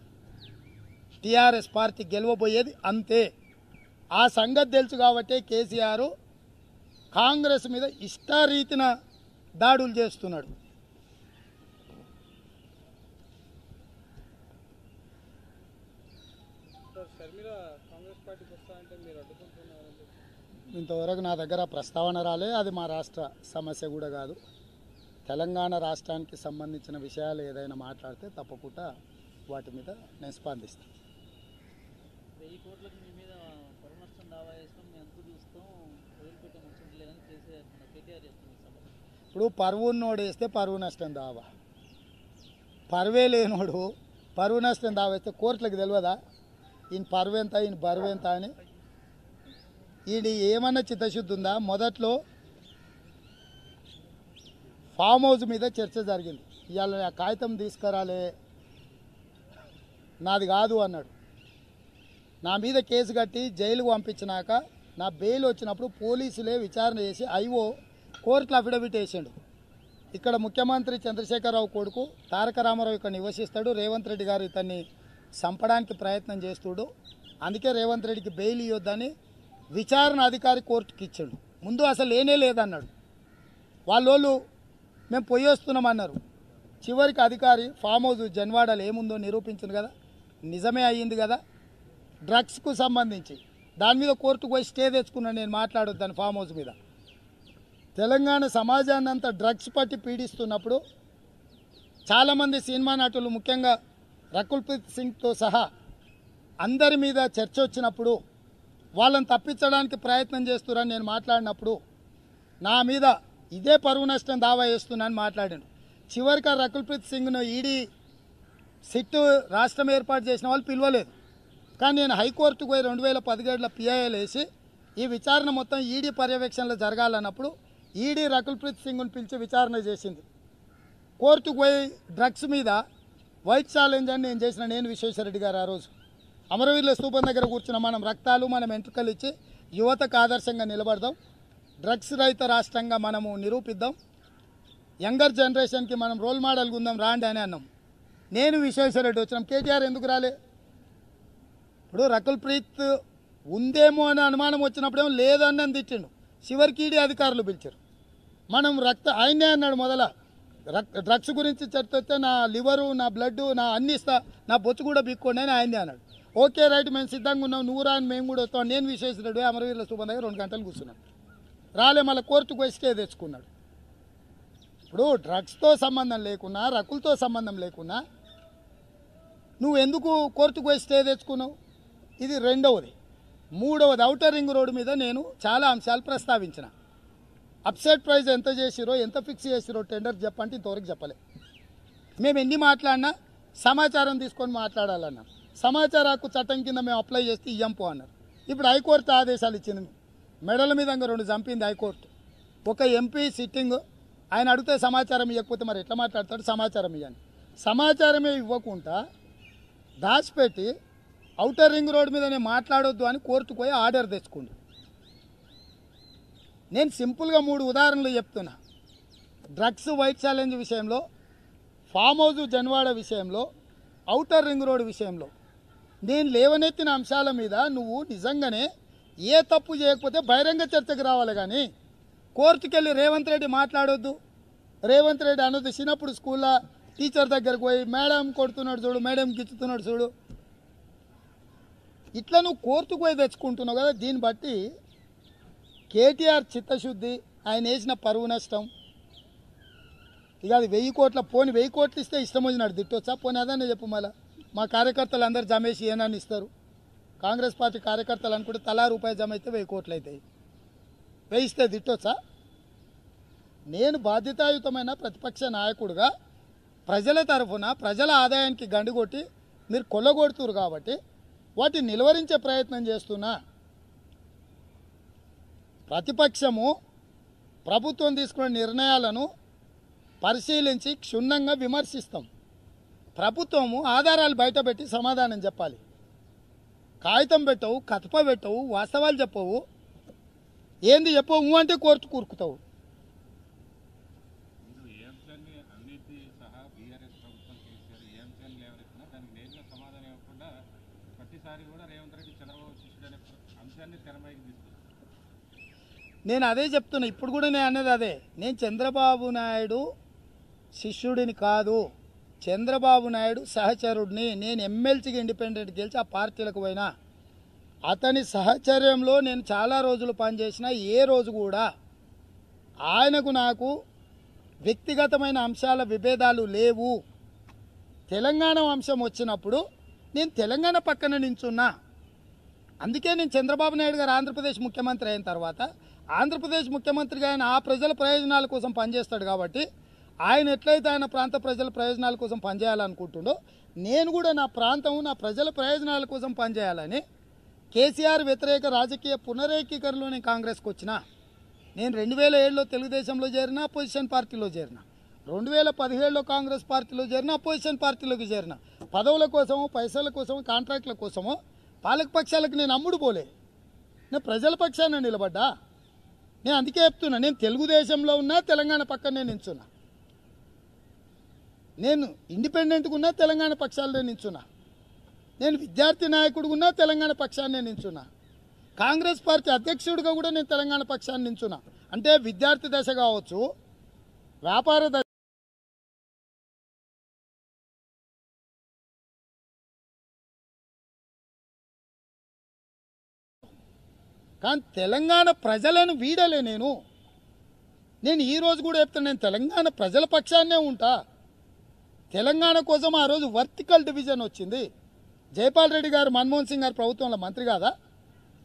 TRS party గెలవబోయేది అంతే ఆ సంగతి తెలుసు కాబట్టి కేసీఆర్ కాంగ్రెస్ మీద ఇష్టారీతిన దాడులు చేస్తున్నాడు ఇంతవరకు నా దగ్గర ప్రస్తావన రాలే అది మా రాష్ట్ర సమస్య కూడా కాదు తెలంగాణ రాష్ట్రానికి సంబంధించిన విషయాలు ఏదైనా మాట్లాడితే తప్పకుండా వాటి మీద నేను స్పందిస్తాను ఇప్పుడు నోడు వేస్తే పరువు నష్టం దావా పరువే లేనోడు పరువు నష్టం దావేస్తే కోర్టులకు తెలియదా ఈయన పరువెంత ఈయన బరువెంత అని ఇది ఏమన్నా చిత్తశుద్ధి ఉందా మొదట్లో ఫామ్ హౌస్ మీద చర్చ జరిగింది ఇవాళ కాగితం తీసుకురాలే నాది కాదు అన్నాడు నా మీద కేసు కట్టి జైలుకు పంపించినాక నా బెయిల్ వచ్చినప్పుడు పోలీసులే విచారణ చేసి ఐఓ కోర్టులో అఫిడవిట్ వేసిండు ఇక్కడ ముఖ్యమంత్రి చంద్రశేఖరరావు కొడుకు తారక రామారావు ఇక్కడ నివసిస్తాడు రేవంత్ రెడ్డి గారు ఇతన్ని చంపడానికి ప్రయత్నం చేస్తుడు అందుకే రేవంత్ రెడ్డికి బెయిల్ ఇవ్వద్దని విచారణ అధికారి కోర్టుకి ఇచ్చాడు ముందు అసలు లేనే లేదన్నాడు వాళ్ళోళ్ళు మేము పొయ్యేస్తున్నామన్నారు చివరికి అధికారి ఫామ్ హౌస్ జన్వాడలో ఏముందో నిరూపించింది కదా నిజమే అయ్యింది కదా డ్రగ్స్కు సంబంధించి దాని మీద కోర్టుకు పోయి స్టే తెచ్చుకున్నాను నేను మాట్లాడొద్దు దాని ఫామ్ హౌస్ మీద తెలంగాణ సమాజాన్ని అంతా డ్రగ్స్ పట్టి పీడిస్తున్నప్పుడు చాలామంది సినిమా నటులు ముఖ్యంగా రకుల్ప్రీత్ సింగ్తో సహా అందరి మీద చర్చ వచ్చినప్పుడు వాళ్ళని తప్పించడానికి ప్రయత్నం చేస్తున్నారని నేను మాట్లాడినప్పుడు నా మీద ఇదే పరువు నష్టం దావా చేస్తున్నానని మాట్లాడాను చివరికి రకుల్ప్రీత్ సింగ్ను ఈడీ సిట్టు రాష్ట్రం ఏర్పాటు చేసిన వాళ్ళు పిలవలేదు కానీ నేను హైకోర్టుకు పోయి రెండు వేల పదిహేడులో పిఐఏలు వేసి ఈ విచారణ మొత్తం ఈడీ పర్యవేక్షణలో జరగాలన్నప్పుడు ఈడీ రకుల్ప్రీత్ సింగ్ను పిలిచి విచారణ చేసింది కోర్టుకు పోయి డ్రగ్స్ మీద వైట్ ఛాలెంజ్ అని నేను చేసిన నేను విశ్వేశ్వరరెడ్డి గారు ఆ రోజు అమరవీరుల స్థూపం దగ్గర కూర్చున్న మనం రక్తాలు మనం వెంట్రుకలు ఇచ్చి యువతకు ఆదర్శంగా నిలబడదాం డ్రగ్స్ రహిత రాష్ట్రంగా మనము నిరూపిద్దాం యంగర్ జనరేషన్కి మనం రోల్ మోడల్ ఉందాం రాండి అని అన్నాం నేను విశ్వేశ్వరరెడ్డి వచ్చినాం కేటీఆర్ ఎందుకు రాలే ఇప్పుడు రకుల్ ప్రీత్ ఉందేమో అనే అనుమానం వచ్చినప్పుడేమో లేదని అని తిట్టిండు చివరికి అధికారులు పిలిచారు మనం రక్త ఆయనే అన్నాడు మొదల డ్రగ్స్ గురించి చర్చ వస్తే నా లివరు నా బ్లడ్ నా అన్ని ఇస్తా నా బొచ్చు కూడా బిక్కోండి అని ఆయనే అన్నాడు ఓకే రైట్ మేము సిద్ధంగా ఉన్నాం నువ్వు రాని మేము కూడా వస్తాం నేను విశ్వేశ్వరుడు అమరవీరుల శుభం దగ్గర రెండు గంటలు కూర్చున్నాం రాలే మళ్ళీ కోర్టుకు పోయి స్టే తెచ్చుకున్నాడు ఇప్పుడు డ్రగ్స్తో సంబంధం లేకున్నా రకులతో సంబంధం లేకున్నా నువ్వు ఎందుకు కోర్టుకు పోయి స్టే తెచ్చుకున్నావు ఇది రెండవది మూడవది అవుటర్ రింగ్ రోడ్డు మీద నేను చాలా అంశాలు ప్రస్తావించిన అప్సెట్ ప్రైస్ ఎంత చేసిరో ఎంత ఫిక్స్ చేసిరో టెండర్ చెప్పంటే ఇంతవరకు చెప్పలే మేము ఎన్ని మాట్లాడినా సమాచారం తీసుకొని మాట్లాడాలన్నాం సమాచార హక్కు చట్టం కింద మేము అప్లై చేస్తే ఇయ్యంపు అన్నారు ఇప్పుడు హైకోర్టు ఆదేశాలు ఇచ్చింది మెడల మీద రెండు చంపింది హైకోర్టు ఒక ఎంపీ సిట్టింగ్ ఆయన అడిగితే సమాచారం ఇవ్వకపోతే మరి ఎట్లా మాట్లాడతాడు సమాచారం ఇవ్వండి సమాచారమే ఇవ్వకుండా దాచిపెట్టి అవుటర్ రింగ్ రోడ్ మీద నేను మాట్లాడొద్దు అని కోర్టు పోయి ఆర్డర్ తెచ్చుకోండి నేను సింపుల్గా మూడు ఉదాహరణలు చెప్తున్నా డ్రగ్స్ వైట్ ఛాలెంజ్ విషయంలో ఫామ్ హౌస్ జన్వాడ విషయంలో అవుటర్ రింగ్ రోడ్ విషయంలో నేను లేవనెత్తిన అంశాల మీద నువ్వు నిజంగానే ఏ తప్పు చేయకపోతే బహిరంగ చర్చకు రావాలి కానీ కోర్టుకు వెళ్ళి రేవంత్ రెడ్డి మాట్లాడొద్దు రేవంత్ రెడ్డి అనొద్దు చిన్నప్పుడు స్కూల్లో టీచర్ దగ్గరకు పోయి మేడం కొడుతున్నాడు చూడు మేడం గిచ్చుతున్నాడు చూడు ఇట్లా నువ్వు కోర్టుకు పోయి తెచ్చుకుంటున్నావు కదా దీన్ని బట్టి కేటీఆర్ చిత్తశుద్ధి ఆయన వేసిన పరువు నష్టం ఇక అది వెయ్యి కోట్ల పోని వెయ్యి కోట్లు ఇస్తే ఇష్టం వచ్చినాడు తిట్టొచ్చా పోనీ అదనే చెప్పు మళ్ళీ మా కార్యకర్తలు అందరు జమేసి ఏనాన్ని ఇస్తారు కాంగ్రెస్ పార్టీ కార్యకర్తలు అనుకుంటే తలా రూపాయలు జమ అయితే వెయ్యి కోట్లు అవుతాయి వేయిస్తే తిట్టొచ్చా నేను బాధ్యతాయుతమైన ప్రతిపక్ష నాయకుడుగా ప్రజల తరఫున ప్రజల ఆదాయానికి గండుగొట్టి మీరు కొల్లగొడుతురు కాబట్టి వాటిని నిలువరించే ప్రయత్నం చేస్తున్నా ప్రతిపక్షము ప్రభుత్వం తీసుకున్న నిర్ణయాలను పరిశీలించి క్షుణ్ణంగా విమర్శిస్తాం ప్రభుత్వము ఆధారాలు బయటపెట్టి సమాధానం చెప్పాలి కాగితం పెట్టవు కథప పెట్టవు వాస్తవాలు చెప్పవు ఏంది చెప్పవు అంటే కోర్టు కూరుకుతావు నేను అదే చెప్తున్నా ఇప్పుడు కూడా నేను అనేది అదే నేను చంద్రబాబు నాయుడు శిష్యుడిని కాదు చంద్రబాబు నాయుడు సహచరుడిని నేను ఎమ్మెల్సీగా ఇండిపెండెంట్ గెలిచి ఆ పార్టీలకు పోయినా అతని సహచర్యంలో నేను చాలా రోజులు పనిచేసిన ఏ రోజు కూడా ఆయనకు నాకు వ్యక్తిగతమైన అంశాల విభేదాలు లేవు తెలంగాణ అంశం వచ్చినప్పుడు నేను తెలంగాణ పక్కన నించున్నా అందుకే నేను చంద్రబాబు నాయుడు గారు ఆంధ్రప్రదేశ్ ముఖ్యమంత్రి అయిన తర్వాత ఆంధ్రప్రదేశ్ ముఖ్యమంత్రిగా ఆయన ఆ ప్రజల ప్రయోజనాల కోసం పనిచేస్తాడు కాబట్టి ఆయన ఎట్లయితే ఆయన ప్రాంత ప్రజల ప్రయోజనాల కోసం పనిచేయాలనుకుంటుండో నేను కూడా నా ప్రాంతం నా ప్రజల ప్రయోజనాల కోసం పనిచేయాలని కేసీఆర్ వ్యతిరేక రాజకీయ పునరేకీకరణలో నేను కాంగ్రెస్కి వచ్చిన నేను రెండు వేల ఏడులో తెలుగుదేశంలో చేరిన అపోజిషన్ పార్టీలో చేరిన రెండు వేల పదిహేడులో కాంగ్రెస్ పార్టీలో చేరిన అపోజిషన్ పార్టీలోకి చేరిన పదవుల కోసము పైసల కోసము కాంట్రాక్ట్ల కోసము పాలక పక్షాలకు నేను అమ్ముడు పోలే నేను ప్రజల పక్షాన నిలబడ్డా నేను అందుకే చెప్తున్నా నేను తెలుగుదేశంలో ఉన్నా తెలంగాణ పక్కన నేను నించున్నా నేను ఇండిపెండెంట్గా తెలంగాణ పక్షాలనే నించున్నా నేను విద్యార్థి నాయకుడుగున్నా తెలంగాణ పక్షాన్నే నించున్నా కాంగ్రెస్ పార్టీ అధ్యక్షుడిగా కూడా నేను తెలంగాణ పక్షాన్ని నించున్నా అంటే విద్యార్థి దశ కావచ్చు వ్యాపార దశ కానీ తెలంగాణ ప్రజలను వీడలే నేను నేను ఈరోజు కూడా చెప్తాను నేను తెలంగాణ ప్రజల పక్షాన్నే ఉంటా తెలంగాణ కోసం ఆ రోజు వర్టికల్ డివిజన్ వచ్చింది జైపాల్ రెడ్డి గారు మన్మోహన్ సింగ్ గారు ప్రభుత్వంలో మంత్రి కాదా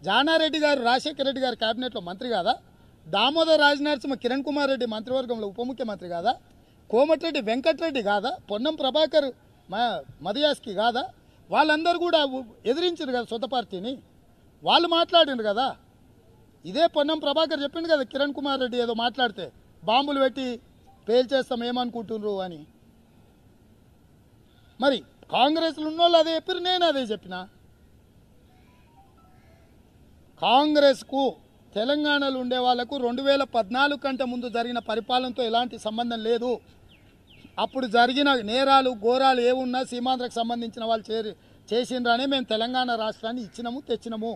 జానారెడ్డి గారు రాజశేఖర రెడ్డి గారు కేబినెట్లో మంత్రి కాదా దామోదర్ రాజనరసింహ కిరణ్ కుమార్ రెడ్డి మంత్రివర్గంలో ఉప ముఖ్యమంత్రి కాదా కోమటిరెడ్డి వెంకటరెడ్డి కాదా పొన్నం ప్రభాకర్ మదయాస్కి కాదా వాళ్ళందరూ కూడా ఎదిరించారు కదా సొంత పార్టీని వాళ్ళు మాట్లాడిండ్రు కదా ఇదే పొన్నం ప్రభాకర్ చెప్పిండు కదా కిరణ్ కుమార్ రెడ్డి ఏదో మాట్లాడితే బాంబులు పెట్టి పేల్చేస్తాం ఏమనుకుంటున్నారు అని మరి కాంగ్రెస్లో వాళ్ళు అదే చెప్పారు నేను అదే చెప్పిన కాంగ్రెస్కు తెలంగాణలో ఉండే వాళ్లకు రెండు వేల పద్నాలుగు కంటే ముందు జరిగిన పరిపాలనతో ఎలాంటి సంబంధం లేదు అప్పుడు జరిగిన నేరాలు ఘోరాలు ఏమున్నా సీమాంధ్రకు సంబంధించిన వాళ్ళు చేరి చేసిండ్రనే మేము తెలంగాణ రాష్ట్రాన్ని ఇచ్చినాము తెచ్చినాము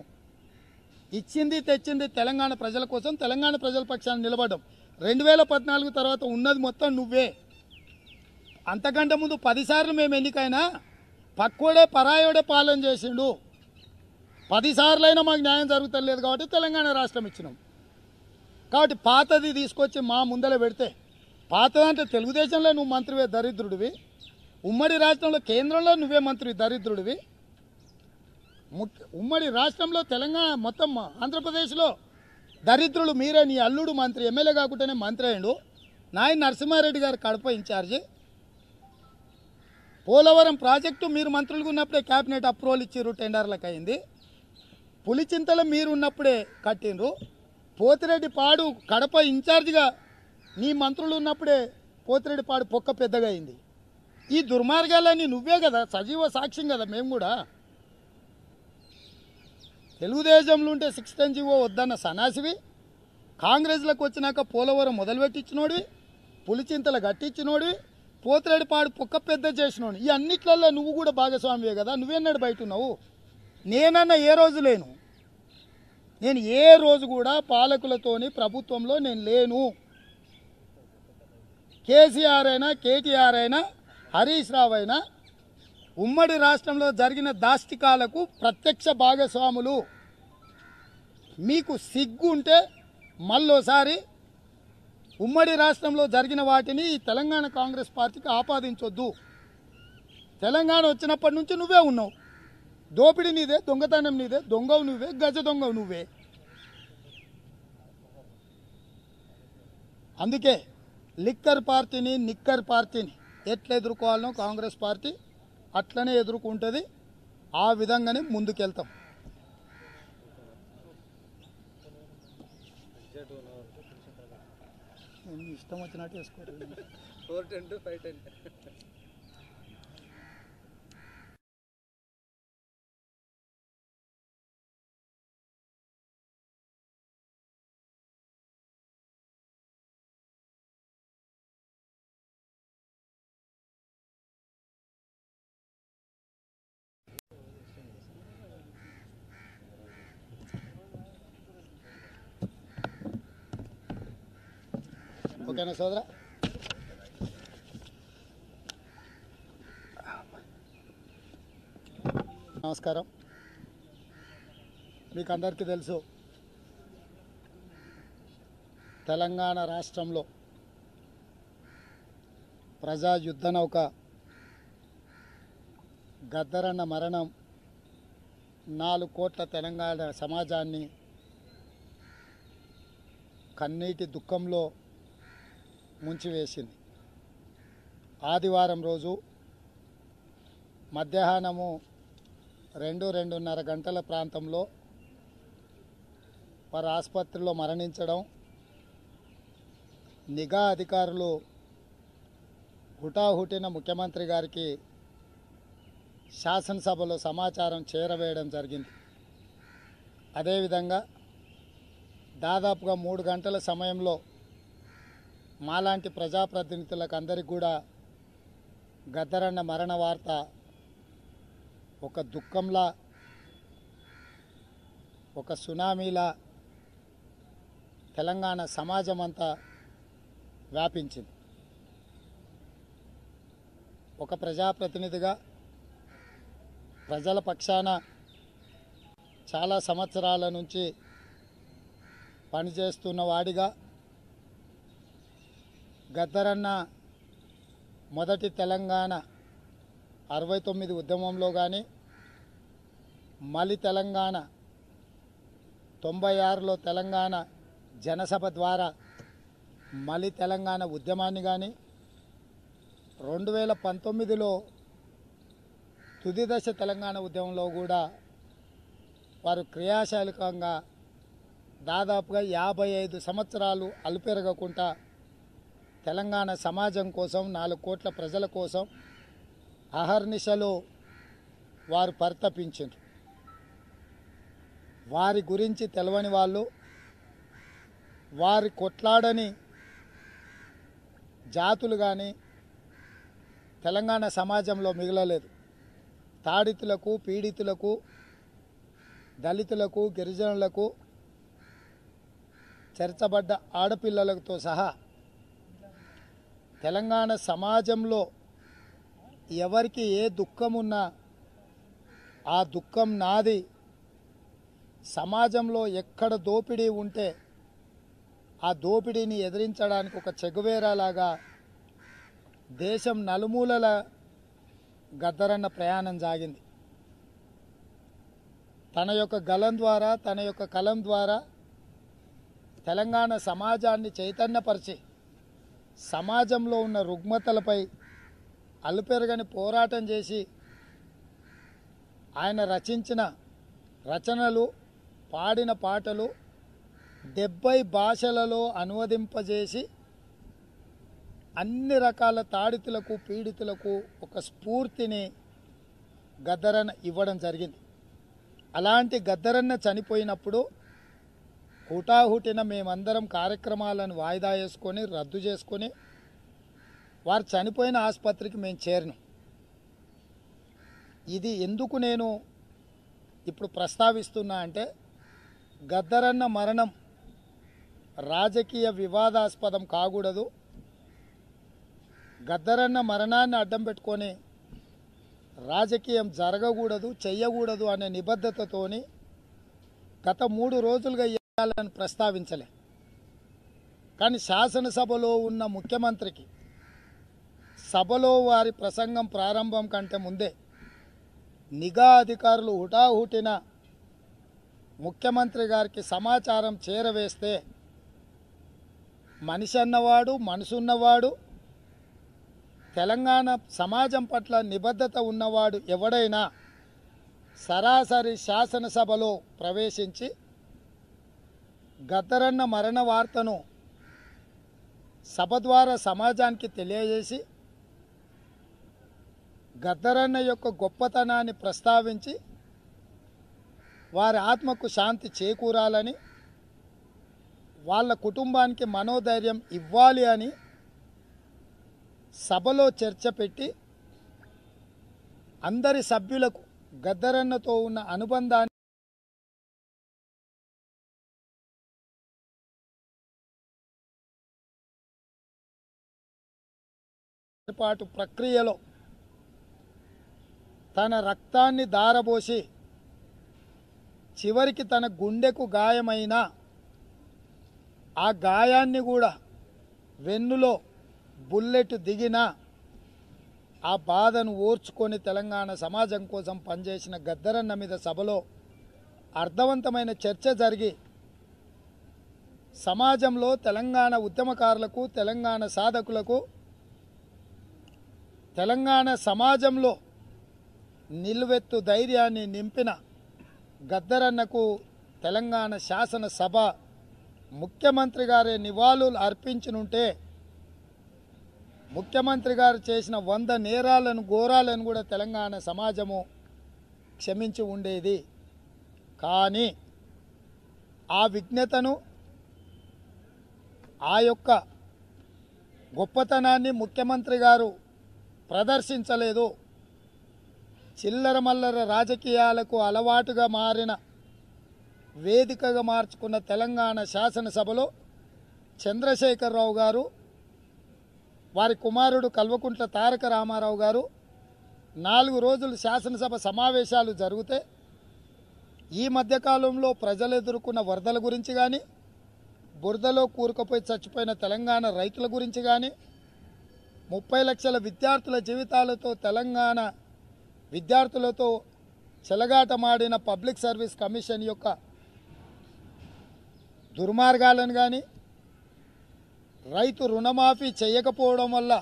ఇచ్చింది తెచ్చింది తెలంగాణ ప్రజల కోసం తెలంగాణ ప్రజల పక్షాన్ని నిలబడడం రెండు వేల పద్నాలుగు తర్వాత ఉన్నది మొత్తం నువ్వే అంతకంటే ముందు పదిసార్లు మేము ఎన్నికైనా పక్కోడే పరాయోడే పాలన చేసిండు పదిసార్లైనా మాకు న్యాయం జరుగుతలేదు కాబట్టి తెలంగాణ రాష్ట్రం ఇచ్చినాం కాబట్టి పాతది తీసుకొచ్చి మా ముందర పెడితే పాతదంటే తెలుగుదేశంలో నువ్వు మంత్రివే దరిద్రుడివి ఉమ్మడి రాష్ట్రంలో కేంద్రంలో నువ్వే మంత్రి దరిద్రుడివి ఉమ్మడి రాష్ట్రంలో తెలంగాణ మొత్తం ఆంధ్రప్రదేశ్లో దరిద్రులు మీరే నీ అల్లుడు మంత్రి ఎమ్మెల్యే కాకుండానే మంత్రి అయ్యిండు నాయన నరసింహారెడ్డి గారు కడప ఇన్ఛార్జి పోలవరం ప్రాజెక్టు మీరు మంత్రులుగా ఉన్నప్పుడే క్యాబినెట్ అప్రూవల్ ఇచ్చిర్రు టెండర్లకు అయింది పులిచింతలు మీరు ఉన్నప్పుడే కట్టిండ్రు పోతిరెడ్డి పాడు కడప ఇన్ఛార్జిగా నీ మంత్రులు ఉన్నప్పుడే పోతిరెడ్డి పాడు పొక్క పెద్దగా అయింది ఈ దుర్మార్గాలన్నీ నువ్వే కదా సజీవ సాక్ష్యం కదా మేము కూడా తెలుగుదేశంలో ఉంటే సిక్స్త్ జీవో వద్దన్న సనాసివి కాంగ్రెస్లకు వచ్చినాక పోలవరం మొదలుపెట్టించినోడివి పులిచింతలు కట్టించినోడివి పోతిరెడ్డిపాడు పొక్క పెద్ద చేసినోడు ఈ అన్నిట్లలో నువ్వు కూడా భాగస్వామివే కదా నువ్వేనాడు బయట ఉన్నావు నేనన్నా ఏ రోజు లేను నేను ఏ రోజు కూడా పాలకులతోని ప్రభుత్వంలో నేను లేను కేసీఆర్ అయినా కేటీఆర్ అయినా హరీష్ రావు అయినా ఉమ్మడి రాష్ట్రంలో జరిగిన దాష్టికాలకు ప్రత్యక్ష భాగస్వాములు మీకు సిగ్గు ఉంటే మళ్ళోసారి ఉమ్మడి రాష్ట్రంలో జరిగిన వాటిని తెలంగాణ కాంగ్రెస్ పార్టీకి ఆపాదించొద్దు తెలంగాణ వచ్చినప్పటి నుంచి నువ్వే ఉన్నావు దోపిడి నీదే దొంగతనం నీదే దొంగవు నువ్వే గజ దొంగవు నువ్వే అందుకే లిక్కర్ పార్టీని నిక్కర్ పార్టీని ఎట్లా ఎదుర్కోవాలనో కాంగ్రెస్ పార్టీ అట్లనే ఎదుర్కొంటుంది ఆ విధంగానే ముందుకెళ్తాం ఇష్టం వచ్చినట్టు వేసుకోవాలి four ten two five ten ఓకేనా సోదర నమస్కారం మీకు అందరికీ తెలుసు తెలంగాణ రాష్ట్రంలో ప్రజా యుద్ధ నౌక గద్దరన్న మరణం నాలుగు కోట్ల తెలంగాణ సమాజాన్ని కన్నీటి దుఃఖంలో ముంచివేసింది ఆదివారం రోజు మధ్యాహ్నము రెండు రెండున్నర గంటల ప్రాంతంలో వారు ఆసుపత్రిలో మరణించడం నిఘా అధికారులు హుటాహుటిన ముఖ్యమంత్రి గారికి శాసనసభలో సమాచారం చేరవేయడం జరిగింది అదేవిధంగా దాదాపుగా మూడు గంటల సమయంలో మాలాంటి ప్రజాప్రతినిధులకు అందరికీ కూడా గద్దరన్న మరణ వార్త ఒక దుఃఖంలా ఒక సునామీలా తెలంగాణ సమాజం అంతా వ్యాపించింది ఒక ప్రజాప్రతినిధిగా ప్రజల పక్షాన చాలా సంవత్సరాల నుంచి పనిచేస్తున్న వాడిగా గద్దరన్న మొదటి తెలంగాణ అరవై తొమ్మిది ఉద్యమంలో కానీ మలి తెలంగాణ తొంభై ఆరులో తెలంగాణ జనసభ ద్వారా మలి తెలంగాణ ఉద్యమాన్ని కానీ రెండు వేల పంతొమ్మిదిలో తుది దశ తెలంగాణ ఉద్యమంలో కూడా వారు క్రియాశీలకంగా దాదాపుగా యాభై ఐదు సంవత్సరాలు అలుపెరగకుండా తెలంగాణ సమాజం కోసం నాలుగు కోట్ల ప్రజల కోసం అహర్నిశలో వారు పరితపించారు వారి గురించి తెలవని వాళ్ళు వారి కొట్లాడని జాతులు కానీ తెలంగాణ సమాజంలో మిగలలేదు తాడితులకు పీడితులకు దళితులకు గిరిజనులకు చేర్చబడ్డ ఆడపిల్లలతో సహా తెలంగాణ సమాజంలో ఎవరికి ఏ దుఃఖం ఉన్నా ఆ దుఃఖం నాది సమాజంలో ఎక్కడ దోపిడీ ఉంటే ఆ దోపిడీని ఎదిరించడానికి ఒక చెగువేరాలాగా దేశం నలుమూలల గద్దరన్న ప్రయాణం సాగింది తన యొక్క గలం ద్వారా తన యొక్క కలం ద్వారా తెలంగాణ సమాజాన్ని చైతన్యపరిచి సమాజంలో ఉన్న రుగ్మతలపై అలుపెరగని పోరాటం చేసి ఆయన రచించిన రచనలు పాడిన పాటలు డెబ్బై భాషలలో అనువదింపజేసి అన్ని రకాల తాడితులకు పీడితులకు ఒక స్ఫూర్తిని గద్దరన్న ఇవ్వడం జరిగింది అలాంటి గద్దరన్న చనిపోయినప్పుడు హుటాహుటిన మేమందరం కార్యక్రమాలను వాయిదా వేసుకొని రద్దు చేసుకొని వారు చనిపోయిన ఆసుపత్రికి మేము చేరిన ఇది ఎందుకు నేను ఇప్పుడు ప్రస్తావిస్తున్నా అంటే గద్దరన్న మరణం రాజకీయ వివాదాస్పదం కాకూడదు గద్దరన్న మరణాన్ని అడ్డం పెట్టుకొని రాజకీయం జరగకూడదు చెయ్యకూడదు అనే నిబద్ధతతోని గత మూడు రోజులుగా చేయాలని ప్రస్తావించలే కానీ శాసనసభలో ఉన్న ముఖ్యమంత్రికి సభలో వారి ప్రసంగం ప్రారంభం కంటే ముందే నిఘా అధికారులు హుటాహుటిన ముఖ్యమంత్రి గారికి సమాచారం చేరవేస్తే మనిషి అన్నవాడు మనసున్నవాడు తెలంగాణ సమాజం పట్ల నిబద్ధత ఉన్నవాడు ఎవడైనా సరాసరి శాసనసభలో ప్రవేశించి గతరన్న మరణ వార్తను సభ ద్వారా సమాజానికి తెలియజేసి గద్దరన్న యొక్క గొప్పతనాన్ని ప్రస్తావించి వారి ఆత్మకు శాంతి చేకూరాలని వాళ్ళ కుటుంబానికి మనోధైర్యం ఇవ్వాలి అని సభలో చర్చ పెట్టి అందరి సభ్యులకు గద్దరన్నతో ఉన్న అనుబంధాన్ని ఏర్పాటు ప్రక్రియలో తన రక్తాన్ని దారబోసి చివరికి తన గుండెకు గాయమైన ఆ గాయాన్ని కూడా వెన్నులో బుల్లెట్ దిగిన ఆ బాధను ఓర్చుకొని తెలంగాణ సమాజం కోసం పనిచేసిన గద్దరన్న మీద సభలో అర్థవంతమైన చర్చ జరిగి సమాజంలో తెలంగాణ ఉద్యమకారులకు తెలంగాణ సాధకులకు తెలంగాణ సమాజంలో నిలువెత్తు ధైర్యాన్ని నింపిన గద్దరన్నకు తెలంగాణ శాసనసభ ముఖ్యమంత్రి గారే నివాళులు అర్పించనుంటే ముఖ్యమంత్రి గారు చేసిన వంద నేరాలను ఘోరాలను కూడా తెలంగాణ సమాజము క్షమించి ఉండేది కానీ ఆ విజ్ఞతను ఆ యొక్క గొప్పతనాన్ని ముఖ్యమంత్రి గారు ప్రదర్శించలేదు చిల్లర మల్లర రాజకీయాలకు అలవాటుగా మారిన వేదికగా మార్చుకున్న తెలంగాణ శాసనసభలో చంద్రశేఖరరావు గారు వారి కుమారుడు కల్వకుంట్ల తారక రామారావు గారు నాలుగు రోజులు శాసనసభ సమావేశాలు జరిగితే ఈ మధ్యకాలంలో ప్రజలు ఎదుర్కొన్న వరదల గురించి కానీ బురదలో కూరుకుపోయి చచ్చిపోయిన తెలంగాణ రైతుల గురించి కానీ ముప్పై లక్షల విద్యార్థుల జీవితాలతో తెలంగాణ విద్యార్థులతో చెలగాటమాడిన పబ్లిక్ సర్వీస్ కమిషన్ యొక్క దుర్మార్గాలను కానీ రైతు రుణమాఫీ చేయకపోవడం వల్ల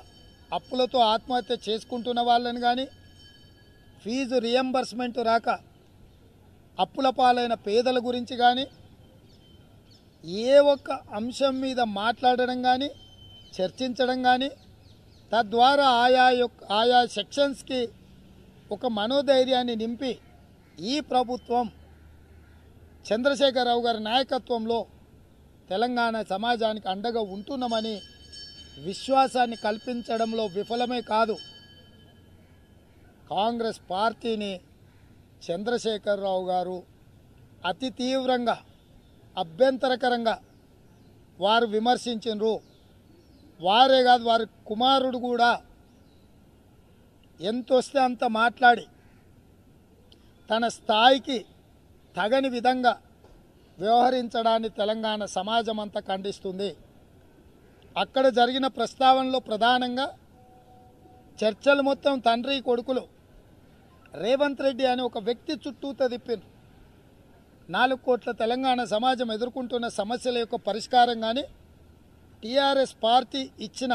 అప్పులతో ఆత్మహత్య చేసుకుంటున్న వాళ్ళని కానీ ఫీజు రియంబర్స్మెంట్ రాక అప్పుల పాలైన పేదల గురించి కానీ ఏ ఒక్క అంశం మీద మాట్లాడడం కానీ చర్చించడం కానీ తద్వారా ఆయా ఆయా సెక్షన్స్కి ఒక మనోధైర్యాన్ని నింపి ఈ ప్రభుత్వం చంద్రశేఖరరావు గారి నాయకత్వంలో తెలంగాణ సమాజానికి అండగా ఉంటున్నామని విశ్వాసాన్ని కల్పించడంలో విఫలమే కాదు కాంగ్రెస్ పార్టీని చంద్రశేఖరరావు గారు అతి తీవ్రంగా అభ్యంతరకరంగా వారు విమర్శించరు వారే కాదు వారి కుమారుడు కూడా ఎంత వస్తే అంత మాట్లాడి తన స్థాయికి తగని విధంగా వ్యవహరించడాన్ని తెలంగాణ సమాజం అంతా ఖండిస్తుంది అక్కడ జరిగిన ప్రస్తావనలో ప్రధానంగా చర్చలు మొత్తం తండ్రి కొడుకులు రేవంత్ రెడ్డి అనే ఒక వ్యక్తి చుట్టూతో తిప్పిండ్రు నాలుగు కోట్ల తెలంగాణ సమాజం ఎదుర్కొంటున్న సమస్యల యొక్క పరిష్కారం కానీ టీఆర్ఎస్ పార్టీ ఇచ్చిన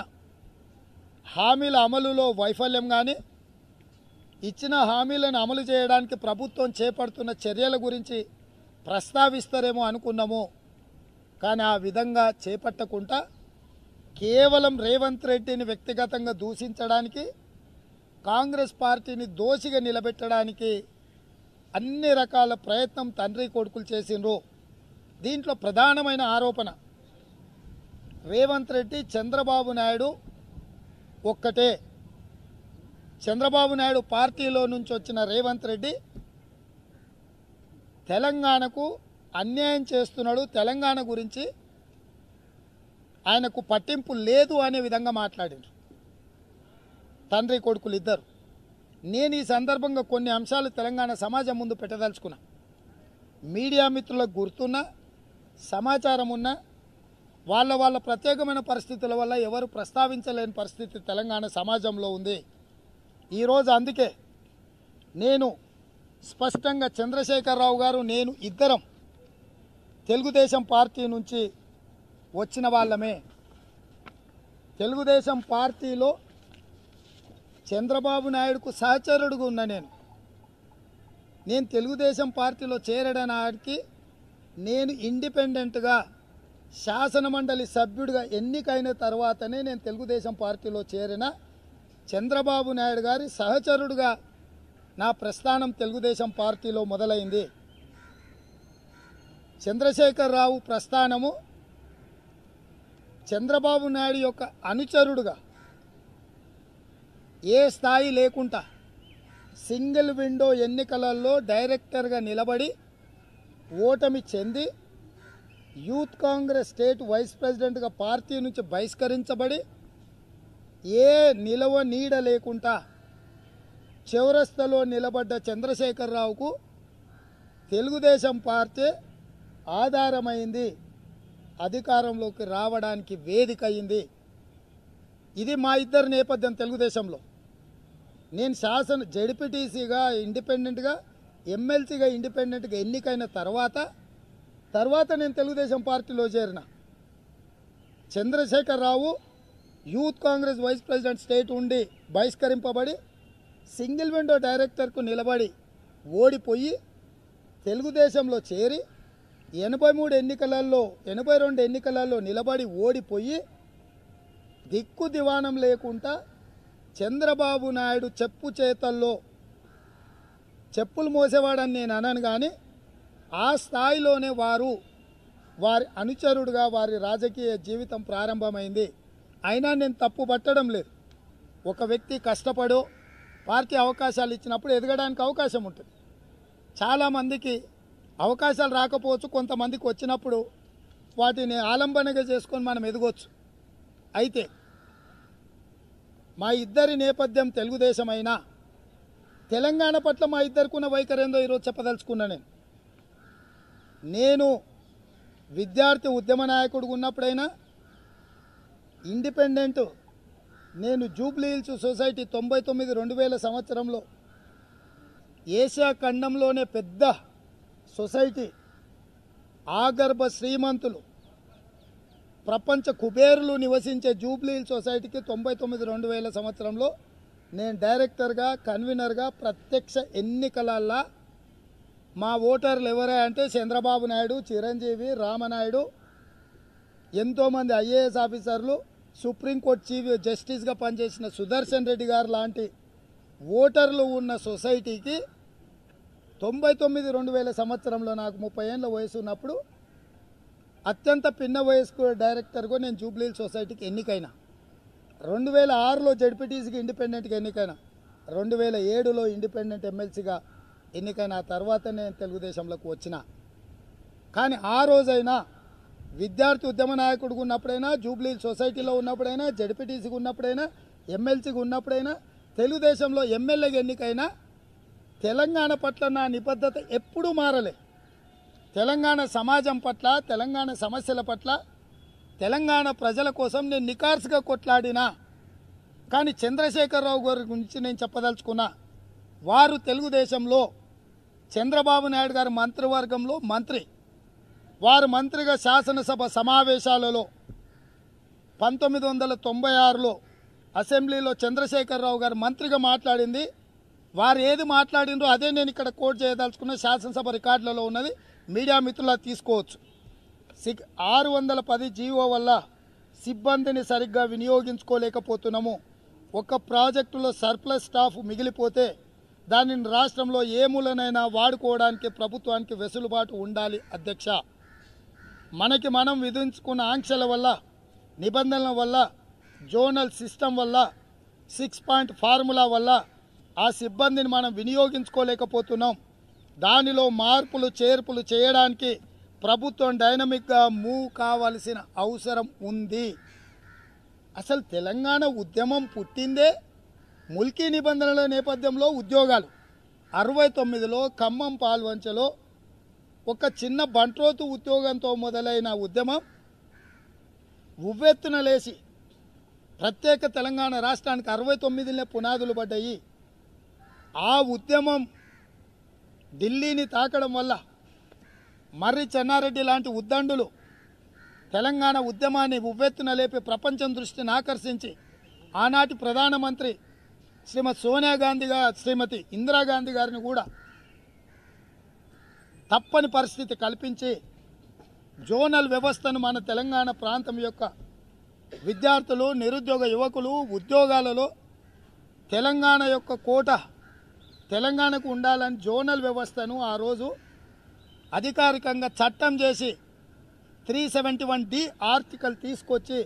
హామీల అమలులో వైఫల్యం కానీ ఇచ్చిన హామీలను అమలు చేయడానికి ప్రభుత్వం చేపడుతున్న చర్యల గురించి ప్రస్తావిస్తారేమో అనుకున్నాము కానీ ఆ విధంగా చేపట్టకుండా కేవలం రేవంత్ రెడ్డిని వ్యక్తిగతంగా దూషించడానికి కాంగ్రెస్ పార్టీని దోషిగా నిలబెట్టడానికి అన్ని రకాల ప్రయత్నం తండ్రి కొడుకులు చేసిండ్రు దీంట్లో ప్రధానమైన ఆరోపణ రేవంత్ రెడ్డి చంద్రబాబు నాయుడు ఒక్కటే చంద్రబాబు నాయుడు పార్టీలో నుంచి వచ్చిన రేవంత్ రెడ్డి తెలంగాణకు అన్యాయం చేస్తున్నాడు తెలంగాణ గురించి ఆయనకు పట్టింపు లేదు అనే విధంగా మాట్లాడారు తండ్రి కొడుకులు ఇద్దరు నేను ఈ సందర్భంగా కొన్ని అంశాలు తెలంగాణ సమాజం ముందు పెట్టదలుచుకున్నా మీడియా మిత్రులకు గుర్తున్నా సమాచారం ఉన్నా వాళ్ళ వాళ్ళ ప్రత్యేకమైన పరిస్థితుల వల్ల ఎవరు ప్రస్తావించలేని పరిస్థితి తెలంగాణ సమాజంలో ఉంది ఈరోజు అందుకే నేను స్పష్టంగా చంద్రశేఖరరావు గారు నేను ఇద్దరం తెలుగుదేశం పార్టీ నుంచి వచ్చిన వాళ్ళమే తెలుగుదేశం పార్టీలో చంద్రబాబు నాయుడుకు సహచరుడుగా ఉన్న నేను నేను తెలుగుదేశం పార్టీలో చేరడానికి నేను ఇండిపెండెంట్గా శాసనమండలి సభ్యుడిగా ఎన్నికైన తర్వాతనే నేను తెలుగుదేశం పార్టీలో చేరిన చంద్రబాబు నాయుడు గారి సహచరుడుగా నా ప్రస్థానం తెలుగుదేశం పార్టీలో మొదలైంది చంద్రశేఖరరావు ప్రస్థానము చంద్రబాబు నాయుడు యొక్క అనుచరుడుగా ఏ స్థాయి లేకుండా సింగిల్ విండో ఎన్నికలలో డైరెక్టర్గా నిలబడి ఓటమి చెంది యూత్ కాంగ్రెస్ స్టేట్ వైస్ ప్రెసిడెంట్గా పార్టీ నుంచి బహిష్కరించబడి ఏ నిలవ నీడ లేకుండా చివరస్థలో నిలబడ్డ చంద్రశేఖరరావుకు తెలుగుదేశం పార్టీ ఆధారమైంది అధికారంలోకి రావడానికి వేదిక అయింది ఇది మా ఇద్దరి నేపథ్యం తెలుగుదేశంలో నేను శాసన జడిపిటీసీగా ఇండిపెండెంట్గా ఎమ్మెల్సీగా ఇండిపెండెంట్గా ఎన్నికైన తర్వాత తర్వాత నేను తెలుగుదేశం పార్టీలో చేరిన Chandrashekar Rao youth Congress vice president state ఉండి బహిష్కరింపబడి సింగిల్ విండో డైరెక్టర్కు నిలబడి ఓడిపోయి తెలుగుదేశంలో చేరి ఎనభై మూడు ఎన్నికలలో ఎనభై రెండు ఎన్నికలలో నిలబడి ఓడిపోయి దిక్కు దివాణం లేకుండా చంద్రబాబు నాయుడు చెప్పు చేతల్లో చెప్పులు మోసేవాడని నేను అనను కానీ ఆ స్థాయిలోనే వారు వారి అనుచరుడుగా వారి రాజకీయ జీవితం ప్రారంభమైంది అయినా నేను తప్పు పట్టడం లేదు ఒక వ్యక్తి కష్టపడు పార్టీ అవకాశాలు ఇచ్చినప్పుడు ఎదగడానికి అవకాశం ఉంటుంది చాలామందికి అవకాశాలు రాకపోవచ్చు కొంతమందికి వచ్చినప్పుడు వాటిని ఆలంబనగా చేసుకొని మనం ఎదగవచ్చు అయితే మా ఇద్దరి నేపథ్యం తెలుగుదేశమైనా తెలంగాణ పట్ల మా ఇద్దరికి ఉన్న వైఖరి ఏందో ఈరోజు చెప్పదలుచుకున్నా నేను నేను విద్యార్థి ఉద్యమ నాయకుడు ఉన్నప్పుడైనా ఇండిపెండెంట్ నేను జూబ్లీ హిల్స్ సొసైటీ తొంభై తొమ్మిది రెండు వేల సంవత్సరంలో ఏషియా ఖండంలోనే పెద్ద సొసైటీ ఆగర్భ శ్రీమంతులు ప్రపంచ కుబేరులు నివసించే జూబ్లీ హిల్ సొసైటీకి తొంభై తొమ్మిది రెండు వేల సంవత్సరంలో నేను డైరెక్టర్గా కన్వీనర్గా ప్రత్యక్ష ఎన్నికలల్లో మా ఓటర్లు ఎవరే అంటే చంద్రబాబు నాయుడు చిరంజీవి రామనాయుడు ఎంతోమంది ఐఏఎస్ ఆఫీసర్లు సుప్రీంకోర్టు చీఫ్ జస్టిస్గా పనిచేసిన సుదర్శన్ రెడ్డి గారు లాంటి ఓటర్లు ఉన్న సొసైటీకి తొంభై తొమ్మిది రెండు వేల సంవత్సరంలో నాకు ముప్పై ఏళ్ళ వయసు ఉన్నప్పుడు అత్యంత పిన్న వయస్కు డైరెక్టర్గా నేను జూబ్లీ సొసైటీకి ఎన్నికైనా రెండు వేల ఆరులో జడ్పీటీసీకి ఇండిపెండెంట్గా ఎన్నికైనా రెండు వేల ఏడులో ఇండిపెండెంట్ ఎమ్మెల్సీగా ఎన్నికైన తర్వాత నేను తెలుగుదేశంలోకి వచ్చిన కానీ ఆ రోజైనా విద్యార్థి ఉద్యమ నాయకుడిగా ఉన్నప్పుడైనా జూబ్లీ సొసైటీలో ఉన్నప్పుడైనా జడ్పీటీసీకి ఉన్నప్పుడైనా ఎమ్మెల్సీకి ఉన్నప్పుడైనా తెలుగుదేశంలో ఎమ్మెల్యేగా ఎన్నికైనా తెలంగాణ పట్ల నా నిబద్ధత ఎప్పుడూ మారలే తెలంగాణ సమాజం పట్ల తెలంగాణ సమస్యల పట్ల తెలంగాణ ప్రజల కోసం నేను నికార్సుగా కొట్లాడినా కానీ చంద్రశేఖరరావు గారి గురించి నేను చెప్పదలుచుకున్నా వారు తెలుగుదేశంలో చంద్రబాబు నాయుడు గారి మంత్రివర్గంలో మంత్రి వారు మంత్రిగా శాసనసభ సమావేశాలలో పంతొమ్మిది వందల తొంభై ఆరులో అసెంబ్లీలో చంద్రశేఖరరావు గారు మంత్రిగా మాట్లాడింది వారు ఏది మాట్లాడిందో అదే నేను ఇక్కడ కోట్ చేయదలుచుకున్న శాసనసభ రికార్డులలో ఉన్నది మీడియా మిత్రుల తీసుకోవచ్చు సిక్ ఆరు వందల పది జీవో వల్ల సిబ్బందిని సరిగ్గా వినియోగించుకోలేకపోతున్నాము ఒక ప్రాజెక్టులో సర్ప్లస్ స్టాఫ్ మిగిలిపోతే దానిని రాష్ట్రంలో ఏ మూలనైనా వాడుకోవడానికి ప్రభుత్వానికి వెసులుబాటు ఉండాలి అధ్యక్ష మనకి మనం విధించుకున్న ఆంక్షల వల్ల నిబంధనల వల్ల జోనల్ సిస్టమ్ వల్ల సిక్స్ పాయింట్ ఫార్ములా వల్ల ఆ సిబ్బందిని మనం వినియోగించుకోలేకపోతున్నాం దానిలో మార్పులు చేర్పులు చేయడానికి ప్రభుత్వం డైనమిక్గా మూవ్ కావాల్సిన అవసరం ఉంది అసలు తెలంగాణ ఉద్యమం పుట్టిందే ముల్కీ నిబంధనల నేపథ్యంలో ఉద్యోగాలు అరవై తొమ్మిదిలో ఖమ్మం పాల్వంచలో ఒక చిన్న బంట్రోతు ఉద్యోగంతో మొదలైన ఉద్యమం ఉవ్వెత్తున లేచి ప్రత్యేక తెలంగాణ రాష్ట్రానికి అరవై తొమ్మిదినే పునాదులు పడ్డాయి ఆ ఉద్యమం ఢిల్లీని తాకడం వల్ల మర్రి చెన్నారెడ్డి లాంటి ఉద్దండులు తెలంగాణ ఉద్యమాన్ని ఉవ్వెత్తున లేపి ప్రపంచం దృష్టిని ఆకర్షించి ఆనాటి ప్రధానమంత్రి శ్రీమతి సోనియా గాంధీ శ్రీమతి ఇందిరాగాంధీ గారిని కూడా తప్పని పరిస్థితి కల్పించి జోనల్ వ్యవస్థను మన తెలంగాణ ప్రాంతం యొక్క విద్యార్థులు నిరుద్యోగ యువకులు ఉద్యోగాలలో తెలంగాణ యొక్క కోట తెలంగాణకు ఉండాలని జోనల్ వ్యవస్థను ఆ రోజు అధికారికంగా చట్టం చేసి three seventy one D article తీసుకొచ్చి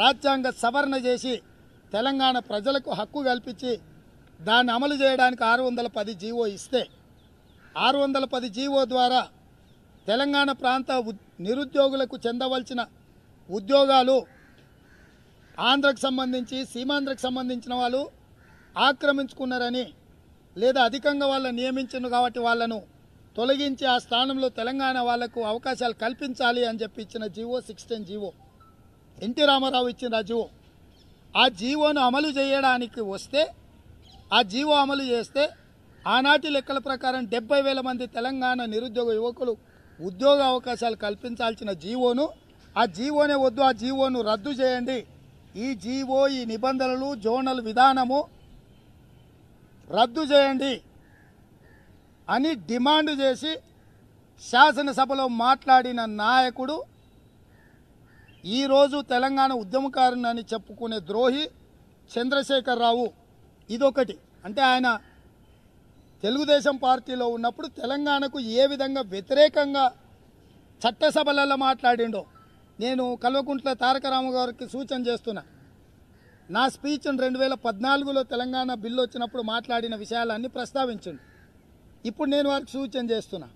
రాజ్యాంగ సవరణ చేసి తెలంగాణ ప్రజలకు హక్కు కల్పించి దాన్ని అమలు చేయడానికి ఆరు వందల పది జీవో ఇస్తే ఆరు వందల పది జీవో ద్వారా తెలంగాణ ప్రాంత నిరుద్యోగులకు చెందవలసిన ఉద్యోగాలు ఆంధ్రకు సంబంధించి సీమాంధ్రకు సంబంధించిన వాళ్ళు ఆక్రమించుకున్నారని లేదా అధికంగా వాళ్ళని నియమించను కాబట్టి వాళ్ళను తొలగించి ఆ స్థానంలో తెలంగాణ వాళ్లకు అవకాశాలు కల్పించాలి అని చెప్పి ఇచ్చిన GO sixteen GO NT Rama Rao ఇచ్చిన జీవో ఆ జీవోను అమలు చేయడానికి వస్తే ఆ జీవో అమలు చేస్తే ఆనాటి లెక్కల ప్రకారం డెబ్బై వేల మంది తెలంగాణ నిరుద్యోగ యువకులు ఉద్యోగ అవకాశాలు కల్పించాల్సిన జీవోను ఆ జీవోనే వద్దు ఆ జీవోను రద్దు చేయండి ఈ జీవో ఈ నిబంధనలు జోనల్ విధానము రద్దు చేయండి అని డిమాండ్ చేసి శాసనసభలో మాట్లాడిన నాయకుడు ఈరోజు తెలంగాణ ఉద్యమకారుని చెప్పుకునే ద్రోహి చంద్రశేఖరరావు ఇదొకటి అంటే ఆయన తెలుగుదేశం పార్టీలో ఉన్నప్పుడు తెలంగాణకు ఏ విధంగా వ్యతిరేకంగా చట్టసభలలో మాట్లాడిండో నేను కల్వకుంట్ల తారక గారికి సూచన చేస్తున్నా నా స్పీచ్ను రెండు వేల పద్నాలుగులో తెలంగాణ బిల్లు వచ్చినప్పుడు మాట్లాడిన విషయాలన్నీ ప్రస్తావించండి ఇప్పుడు నేను వారికి సూచన చేస్తున్నాను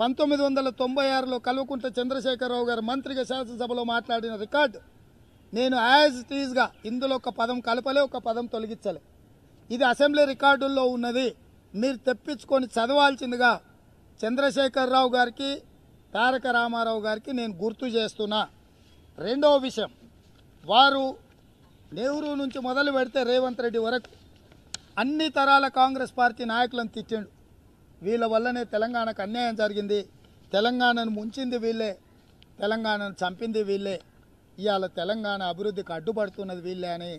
పంతొమ్మిది వందల తొంభై ఆరులో కల్వకుంట్ల చంద్రశేఖరరావు గారు మంత్రిగా శాసనసభలో మాట్లాడిన రికార్డు నేను యాజ్ టీజ్గా ఇందులో ఒక పదం కలపలే ఒక పదం తొలగించలే ఇది అసెంబ్లీ రికార్డుల్లో ఉన్నది మీరు తెప్పించుకొని చదవాల్సిందిగా చంద్రశేఖరరావు గారికి తారక రామారావు గారికి నేను గుర్తు చేస్తున్నా రెండవ విషయం వారు నెహ్రూ నుంచి మొదలు పెడితే రేవంత్ రెడ్డి వరకు అన్ని తరాల కాంగ్రెస్ పార్టీ నాయకులను తిట్టాడు వీళ్ళ వల్లనే తెలంగాణకు అన్యాయం జరిగింది తెలంగాణను ముంచింది వీళ్ళే తెలంగాణను చంపింది వీళ్ళే ఇవాళ తెలంగాణ అభివృద్ధికి అడ్డుపడుతున్నది వీళ్ళే అని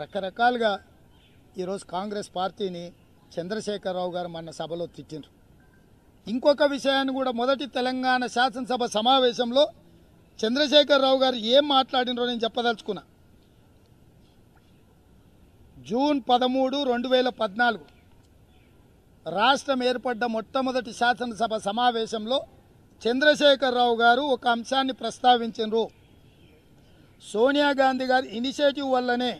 రకరకాలుగా ఈరోజు కాంగ్రెస్ పార్టీని చంద్రశేఖరరావు గారు మన సభలో తిట్టిండ్రు ఇంకొక విషయాన్ని కూడా మొదటి తెలంగాణ శాసనసభ సమావేశంలో చంద్రశేఖరరావు గారు ఏం మాట్లాడినరో నేను చెప్పదలుచుకున్నా జూన్ పదమూడు రెండు వేల పద్నాలుగు రాష్ట్రం ఏర్పడ్డ మొట్టమొదటి శాసనసభ సమావేశంలో చంద్రశేఖరరావు గారు ఒక అంశాన్ని ప్రస్తావించారు సోనియా గాంధీ గారి ఇనిషియేటివ్ వల్లనే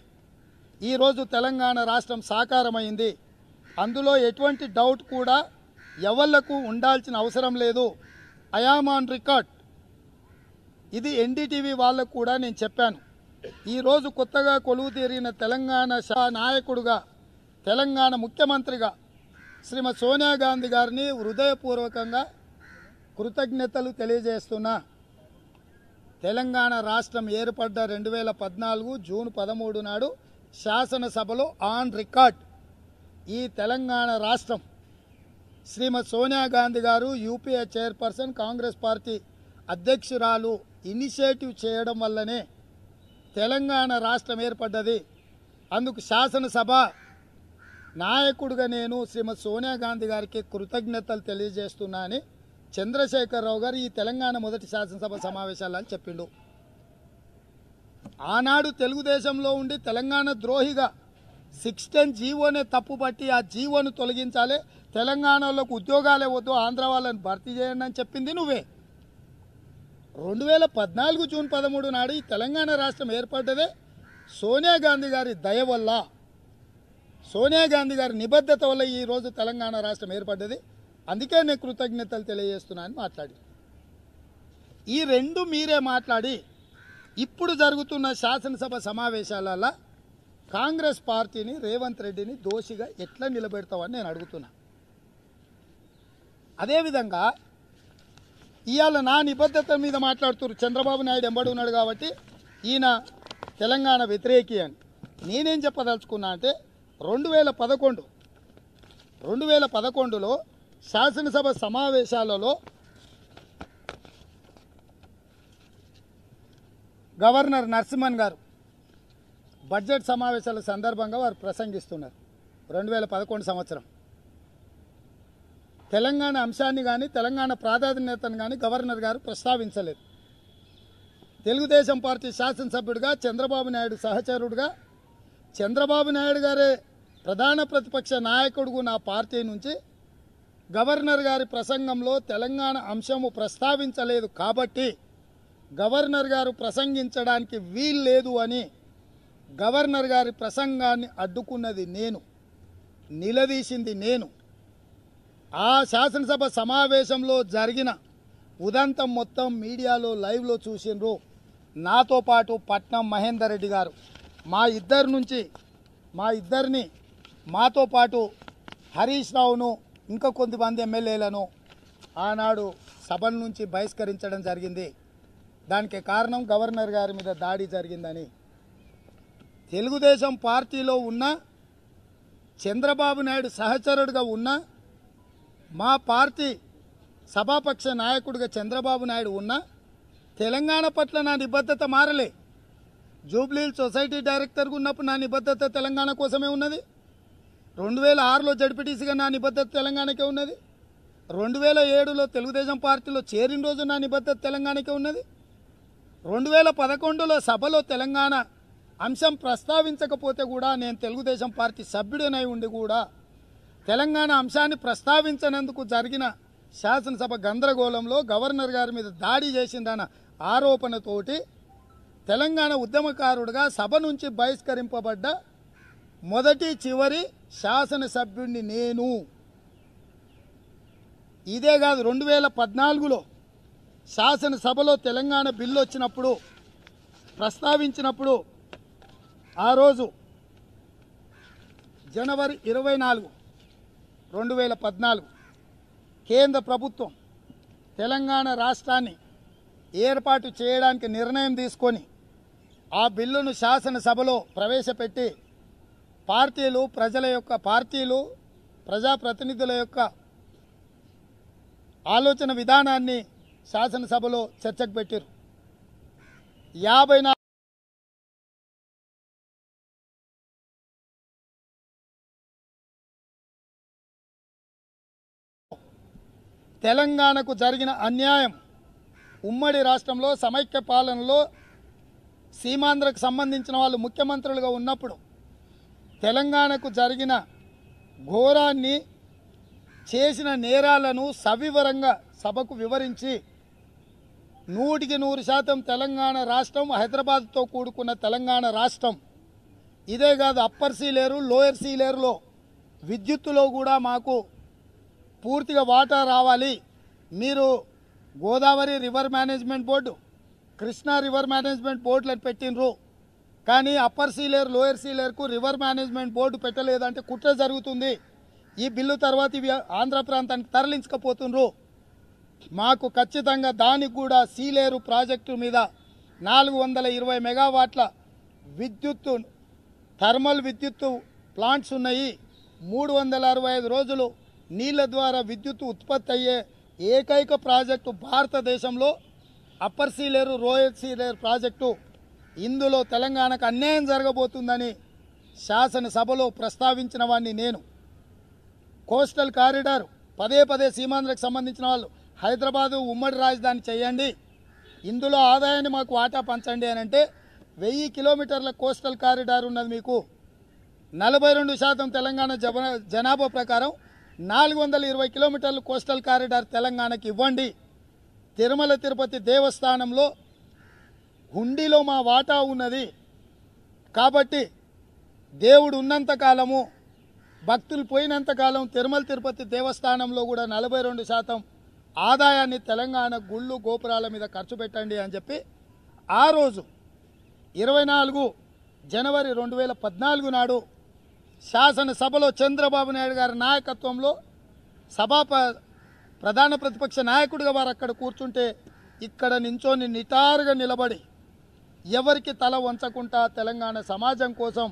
ఈరోజు తెలంగాణ రాష్ట్రం సాకారమైంది అందులో ఎటువంటి డౌట్ కూడా ఎవళ్లకు ఉండాల్సిన అవసరం లేదు ఐఆమ్ ఆన్ రికార్డ్ ఇది ఎన్డీటీవీ వాళ్ళకు కూడా నేను చెప్పాను ఈరోజు కొత్తగా కొలువు తీరిన తెలంగాణ నాయకుడుగా తెలంగాణ ముఖ్యమంత్రిగా శ్రీమతి సోనియా గాంధీ గారిని హృదయపూర్వకంగా కృతజ్ఞతలు తెలియజేస్తున్నా తెలంగాణ రాష్ట్రం ఏర్పడ్డ రెండు వేల పద్నాలుగు జూన్ పదమూడు నాడు శాసనసభలో ఆన్ రికార్డ్ ఈ తెలంగాణ రాష్ట్రం శ్రీమతి సోనియా గాంధీ గారు యూపీఏ చైర్పర్సన్ కాంగ్రెస్ పార్టీ అధ్యక్షురాలు ఇనిషియేటివ్ చేయడం వల్లనే తెలంగాణ రాష్ట్రం ఏర్పడ్డది అందుకు శాసనసభ నాయకుడిగా నేను శ్రీమతి సోనియా గాంధీ గారికి కృతజ్ఞతలు తెలియజేస్తున్నా అని చంద్రశేఖరరావు గారు ఈ తెలంగాణ మొదటి శాసనసభ సమావేశాలని చెప్పిండు ఆనాడు తెలుగుదేశంలో ఉండి తెలంగాణ ద్రోహిగా సిక్స్టెన్ జీవోనే తప్పుపట్టి ఆ జీవోను తొలగించాలి తెలంగాణలోకి ఉద్యోగాలే వద్దు ఆంధ్ర వాళ్ళని భర్తీ చేయండి అని చెప్పింది నువ్వే రెండు వేల పద్నాలుగు జూన్ పదమూడు నాడు ఈ తెలంగాణ రాష్ట్రం ఏర్పడ్డదే సోనియా గాంధీ గారి దయ వల్ల సోనియా గాంధీ గారి నిబద్ధత వల్ల ఈరోజు తెలంగాణ రాష్ట్రం ఏర్పడ్డది అందుకే నేను కృతజ్ఞతలు తెలియజేస్తున్నా అని మాట్లాడి ఈ రెండు మీరే మాట్లాడి ఇప్పుడు జరుగుతున్న శాసనసభ సమావేశాలలో కాంగ్రెస్ పార్టీని రేవంత్ రెడ్డిని దోషిగా ఎట్లా నిలబెడతావని నేను అడుగుతున్నా అదేవిధంగా ఇవాళ నా నిబద్ధత మీద మాట్లాడుతున్నారు చంద్రబాబు నాయుడు ఎంబడి ఉన్నాడు కాబట్టి ఈయన తెలంగాణ వ్యతిరేకి అని నేనేం చెప్పదలుచుకున్నా అంటే రెండు వేల పదకొండు రెండు వేల పదకొండులో శాసనసభ సమావేశాలలో గవర్నర్ నరసింహన్ గారు బడ్జెట్ సమావేశాల సందర్భంగా వారు ప్రసంగిస్తున్నారు రెండు వేల పదకొండు సంవత్సరం తెలంగాణ అంశాన్ని కానీ తెలంగాణ ప్రాధాన్యతను కానీ గవర్నర్ గారు ప్రస్తావించలేదు తెలుగుదేశం పార్టీ శాసనసభ్యుడిగా చంద్రబాబు నాయుడు సహచరుడుగా చంద్రబాబు నాయుడు గారే ప్రధాన ప్రతిపక్ష నాయకుడు నా పార్టీ నుంచి గవర్నర్ గారి ప్రసంగంలో తెలంగాణ అంశము ప్రస్తావించలేదు కాబట్టి గవర్నర్ గారు ప్రసంగించడానికి వీల్లేదు అని గవర్నర్ గారి ప్రసంగాన్ని అడ్డుకున్నది నేను నిలదీసింది నేను ఆ శాసనసభ సమావేశంలో జరిగిన ఉదంతం మొత్తం మీడియాలో లైవ్లో చూసినారు నాతో పాటు పట్నం మహేందర్ రెడ్డి గారు మా ఇద్దరి నుంచి మా ఇద్దరిని మాతో పాటు హరీష్ రావును ఇంకా కొంతమంది ఎమ్మెల్యేలను ఆనాడు సభల నుంచి బహిష్కరించడం జరిగింది దానికి కారణం గవర్నర్ గారి మీద దాడి జరిగిందని తెలుగుదేశం పార్టీలో ఉన్న చంద్రబాబు నాయుడు సహచరుడుగా ఉన్న మా పార్టీ సభాపక్ష నాయకుడిగా చంద్రబాబు నాయుడు ఉన్న తెలంగాణ పట్ల నా నిబద్ధత మారలే జూబ్లీ సొసైటీ డైరెక్టర్గా ఉన్నప్పుడు నా నిబద్ధత తెలంగాణ కోసమే ఉన్నది రెండు వేల ఆరులో జడ్పీటీసీగా నా నిబద్ధత తెలంగాణకే ఉన్నది రెండు వేల ఏడులో తెలుగుదేశం పార్టీలో చేరిన రోజు నా నిబద్ధత తెలంగాణకే ఉన్నది రెండు వేల పదకొండులో సభలో తెలంగాణ అంశం ప్రస్తావించకపోతే కూడా నేను తెలుగుదేశం పార్టీ సభ్యుడనై ఉండి కూడా తెలంగాణ అంశాన్ని ప్రస్తావించనందుకు జరిగిన శాసనసభ గందరగోళంలో గవర్నర్ గారి మీద దాడి చేసిందన్న ఆరోపణతోటి తెలంగాణ ఉద్యమకారుడిగా సభ నుంచి బహిష్కరింపబడ్డ మొదటి చివరి శాసనసభ్యుడిని నేను ఇదే కాదు రెండు వేల పద్నాలుగులో శాసనసభలో తెలంగాణ బిల్లు వచ్చినప్పుడు ప్రస్తావించినప్పుడు ఆ రోజు జనవరి ఇరవై నాలుగు రెండు వేల పద్నాలుగు కేంద్ర ప్రభుత్వం తెలంగాణ రాష్ట్రాన్ని ఏర్పాటు చేయడానికి నిర్ణయం తీసుకొని ఆ బిల్లును శాసనసభలో ప్రవేశపెట్టి పార్టీలు ప్రజల యొక్క పార్టీలు ప్రజాప్రతినిధుల యొక్క ఆలోచన విధానాన్ని శాసనసభలో చర్చకు పెట్టారు యాభై తెలంగాణకు జరిగిన అన్యాయం ఉమ్మడి రాష్ట్రంలో సమైక్య పాలనలో సీమాంధ్రకు సంబంధించిన వాళ్ళు ముఖ్యమంత్రులుగా ఉన్నప్పుడు తెలంగాణకు జరిగిన ఘోరాన్ని చేసిన నేరాలను సవివరంగా సభకు వివరించి నూటికి నూరు శాతం తెలంగాణ రాష్ట్రం హైదరాబాద్తో కూడుకున్న తెలంగాణ రాష్ట్రం ఇదే కాదు అప్పర్ సీలేరు లోయర్ సీలేరులో విద్యుత్తులో కూడా మాకు పూర్తిగా వాటా రావాలి మీరు Godavari river management board Krishna river management అని పెట్టినరు కానీ అప్పర్ సీలేర్ లోయర్ సీలేర్కు రివర్ మేనేజ్మెంట్ బోర్డు పెట్టలేదంటే కుట్ర జరుగుతుంది ఈ బిల్లు తర్వాత ఇవి ఆంధ్ర ప్రాంతానికి తరలించకపోతుండ్రు మాకు ఖచ్చితంగా దానికి కూడా సీలేరు ప్రాజెక్టు మీద నాలుగు వందల ఇరవై మెగావాట్ల విద్యుత్తు థర్మల్ విద్యుత్తు ప్లాంట్స్ ఉన్నాయి మూడు వందల అరవై ఐదు రోజులు నీళ్ళ ద్వారా విద్యుత్ ఉత్పత్తి అయ్యే ఏకైక ప్రాజెక్టు భారతదేశంలో upper Sileru lower Sileru project ఇందులో తెలంగాణకు అన్యాయం జరగబోతుందని శాసనసభలో ప్రస్తావించిన వాడిని నేను కోస్టల్ కారిడార్ పదే పదే సీమాంధ్రకు సంబంధించిన వాళ్ళు హైదరాబాదు ఉమ్మడి రాజధాని చేయండి ఇందులో ఆదాయాన్ని మాకు వాటా పంచండి అని అంటే వెయ్యి కిలోమీటర్ల కోస్టల్ కారిడార్ ఉన్నది మీకు నలభై రెండు శాతం తెలంగాణ జనాభా ప్రకారం నాలుగు వందల ఇరవై కిలోమీటర్లు కోస్టల్ కారిడార్ తెలంగాణకి ఇవ్వండి తిరుమల తిరుపతి దేవస్థానంలో హుండీలో మా వాటా ఉన్నది కాబట్టి దేవుడు ఉన్నంతకాలము భక్తులు పోయినంతకాలం తిరుమల తిరుపతి దేవస్థానంలో కూడా నలభై రెండు శాతం ఆదాయాన్ని తెలంగాణ గుళ్ళు గోపురాల మీద ఖర్చు పెట్టండి అని చెప్పి ఆ రోజు ఇరవై నాలుగు జనవరి రెండు వేల పద్నాలుగు నాడు శాసనసభలో చంద్రబాబు నాయుడు గారి నాయకత్వంలో సభాప ప్రధాన ప్రతిపక్ష నాయకుడిగా వారు అక్కడ కూర్చుంటే ఇక్కడ నించోని నిటారుగా నిలబడి ఎవరికి తల వంచకుండా తెలంగాణ సమాజం కోసం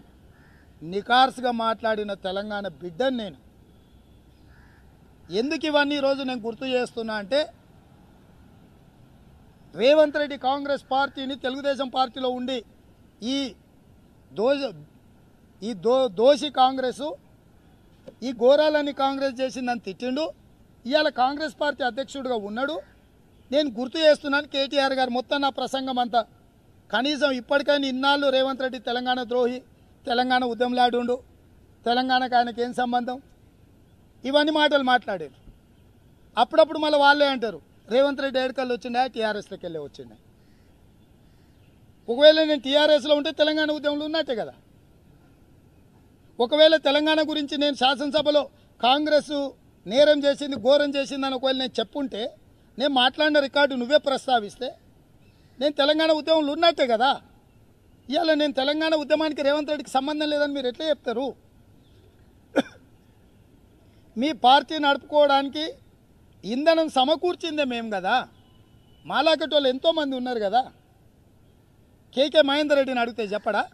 నికార్స్గా మాట్లాడిన తెలంగాణ బిడ్డను నేను ఎందుకు ఇవన్నీ ఈరోజు నేను గుర్తు చేస్తున్నా అంటే రేవంత్ రెడ్డి కాంగ్రెస్ పార్టీని తెలుగుదేశం పార్టీలో ఉండి ఈ దోష ఈ దో దోషి కాంగ్రెస్ ఈ ఘోరాలని కాంగ్రెస్ చేసిందని తిట్టిండు ఇవాళ కాంగ్రెస్ పార్టీ అధ్యక్షుడిగా ఉన్నాడు నేను గుర్తు చేస్తున్నాను కేటీఆర్ గారు మొత్తం నా ప్రసంగం అంతా కనీసం ఇప్పటికైనా ఇన్నాళ్ళు రేవంత్ రెడ్డి తెలంగాణ ద్రోహి తెలంగాణ ఉద్యమలాడు తెలంగాణకు ఆయనకి ఏం సంబంధం ఇవన్నీ మాటలు మాట్లాడారు అప్పుడప్పుడు మళ్ళీ వాళ్ళే అంటారు రేవంత్ రెడ్డి ఏడుకల్లు వచ్చిండే టీఆర్ఎస్లోకి వెళ్ళి వచ్చిండే ఒకవేళ నేను టీఆర్ఎస్లో ఉంటే తెలంగాణ ఉద్యమంలో ఉన్నట్టే కదా ఒకవేళ తెలంగాణ గురించి నేను శాసనసభలో కాంగ్రెస్ నేరం చేసింది ఘోరం చేసింది అని ఒకవేళ నేను చెప్పుంటే నేను మాట్లాడిన రికార్డు నువ్వే ప్రస్తావిస్తే నేను తెలంగాణ ఉద్యమంలో ఉన్నట్టే కదా ఇవాళ నేను తెలంగాణ ఉద్యమానికి రేవంత్ రెడ్డికి సంబంధం లేదని మీరు ఎట్లా చెప్తారు మీ పార్టీ నడుపుకోవడానికి ఇంధనం సమకూర్చిందే మేము కదా వాళ్ళు ఎంతోమంది ఉన్నారు కదా కేకే మహేందర్ రెడ్డిని అడిగితే చెప్పడా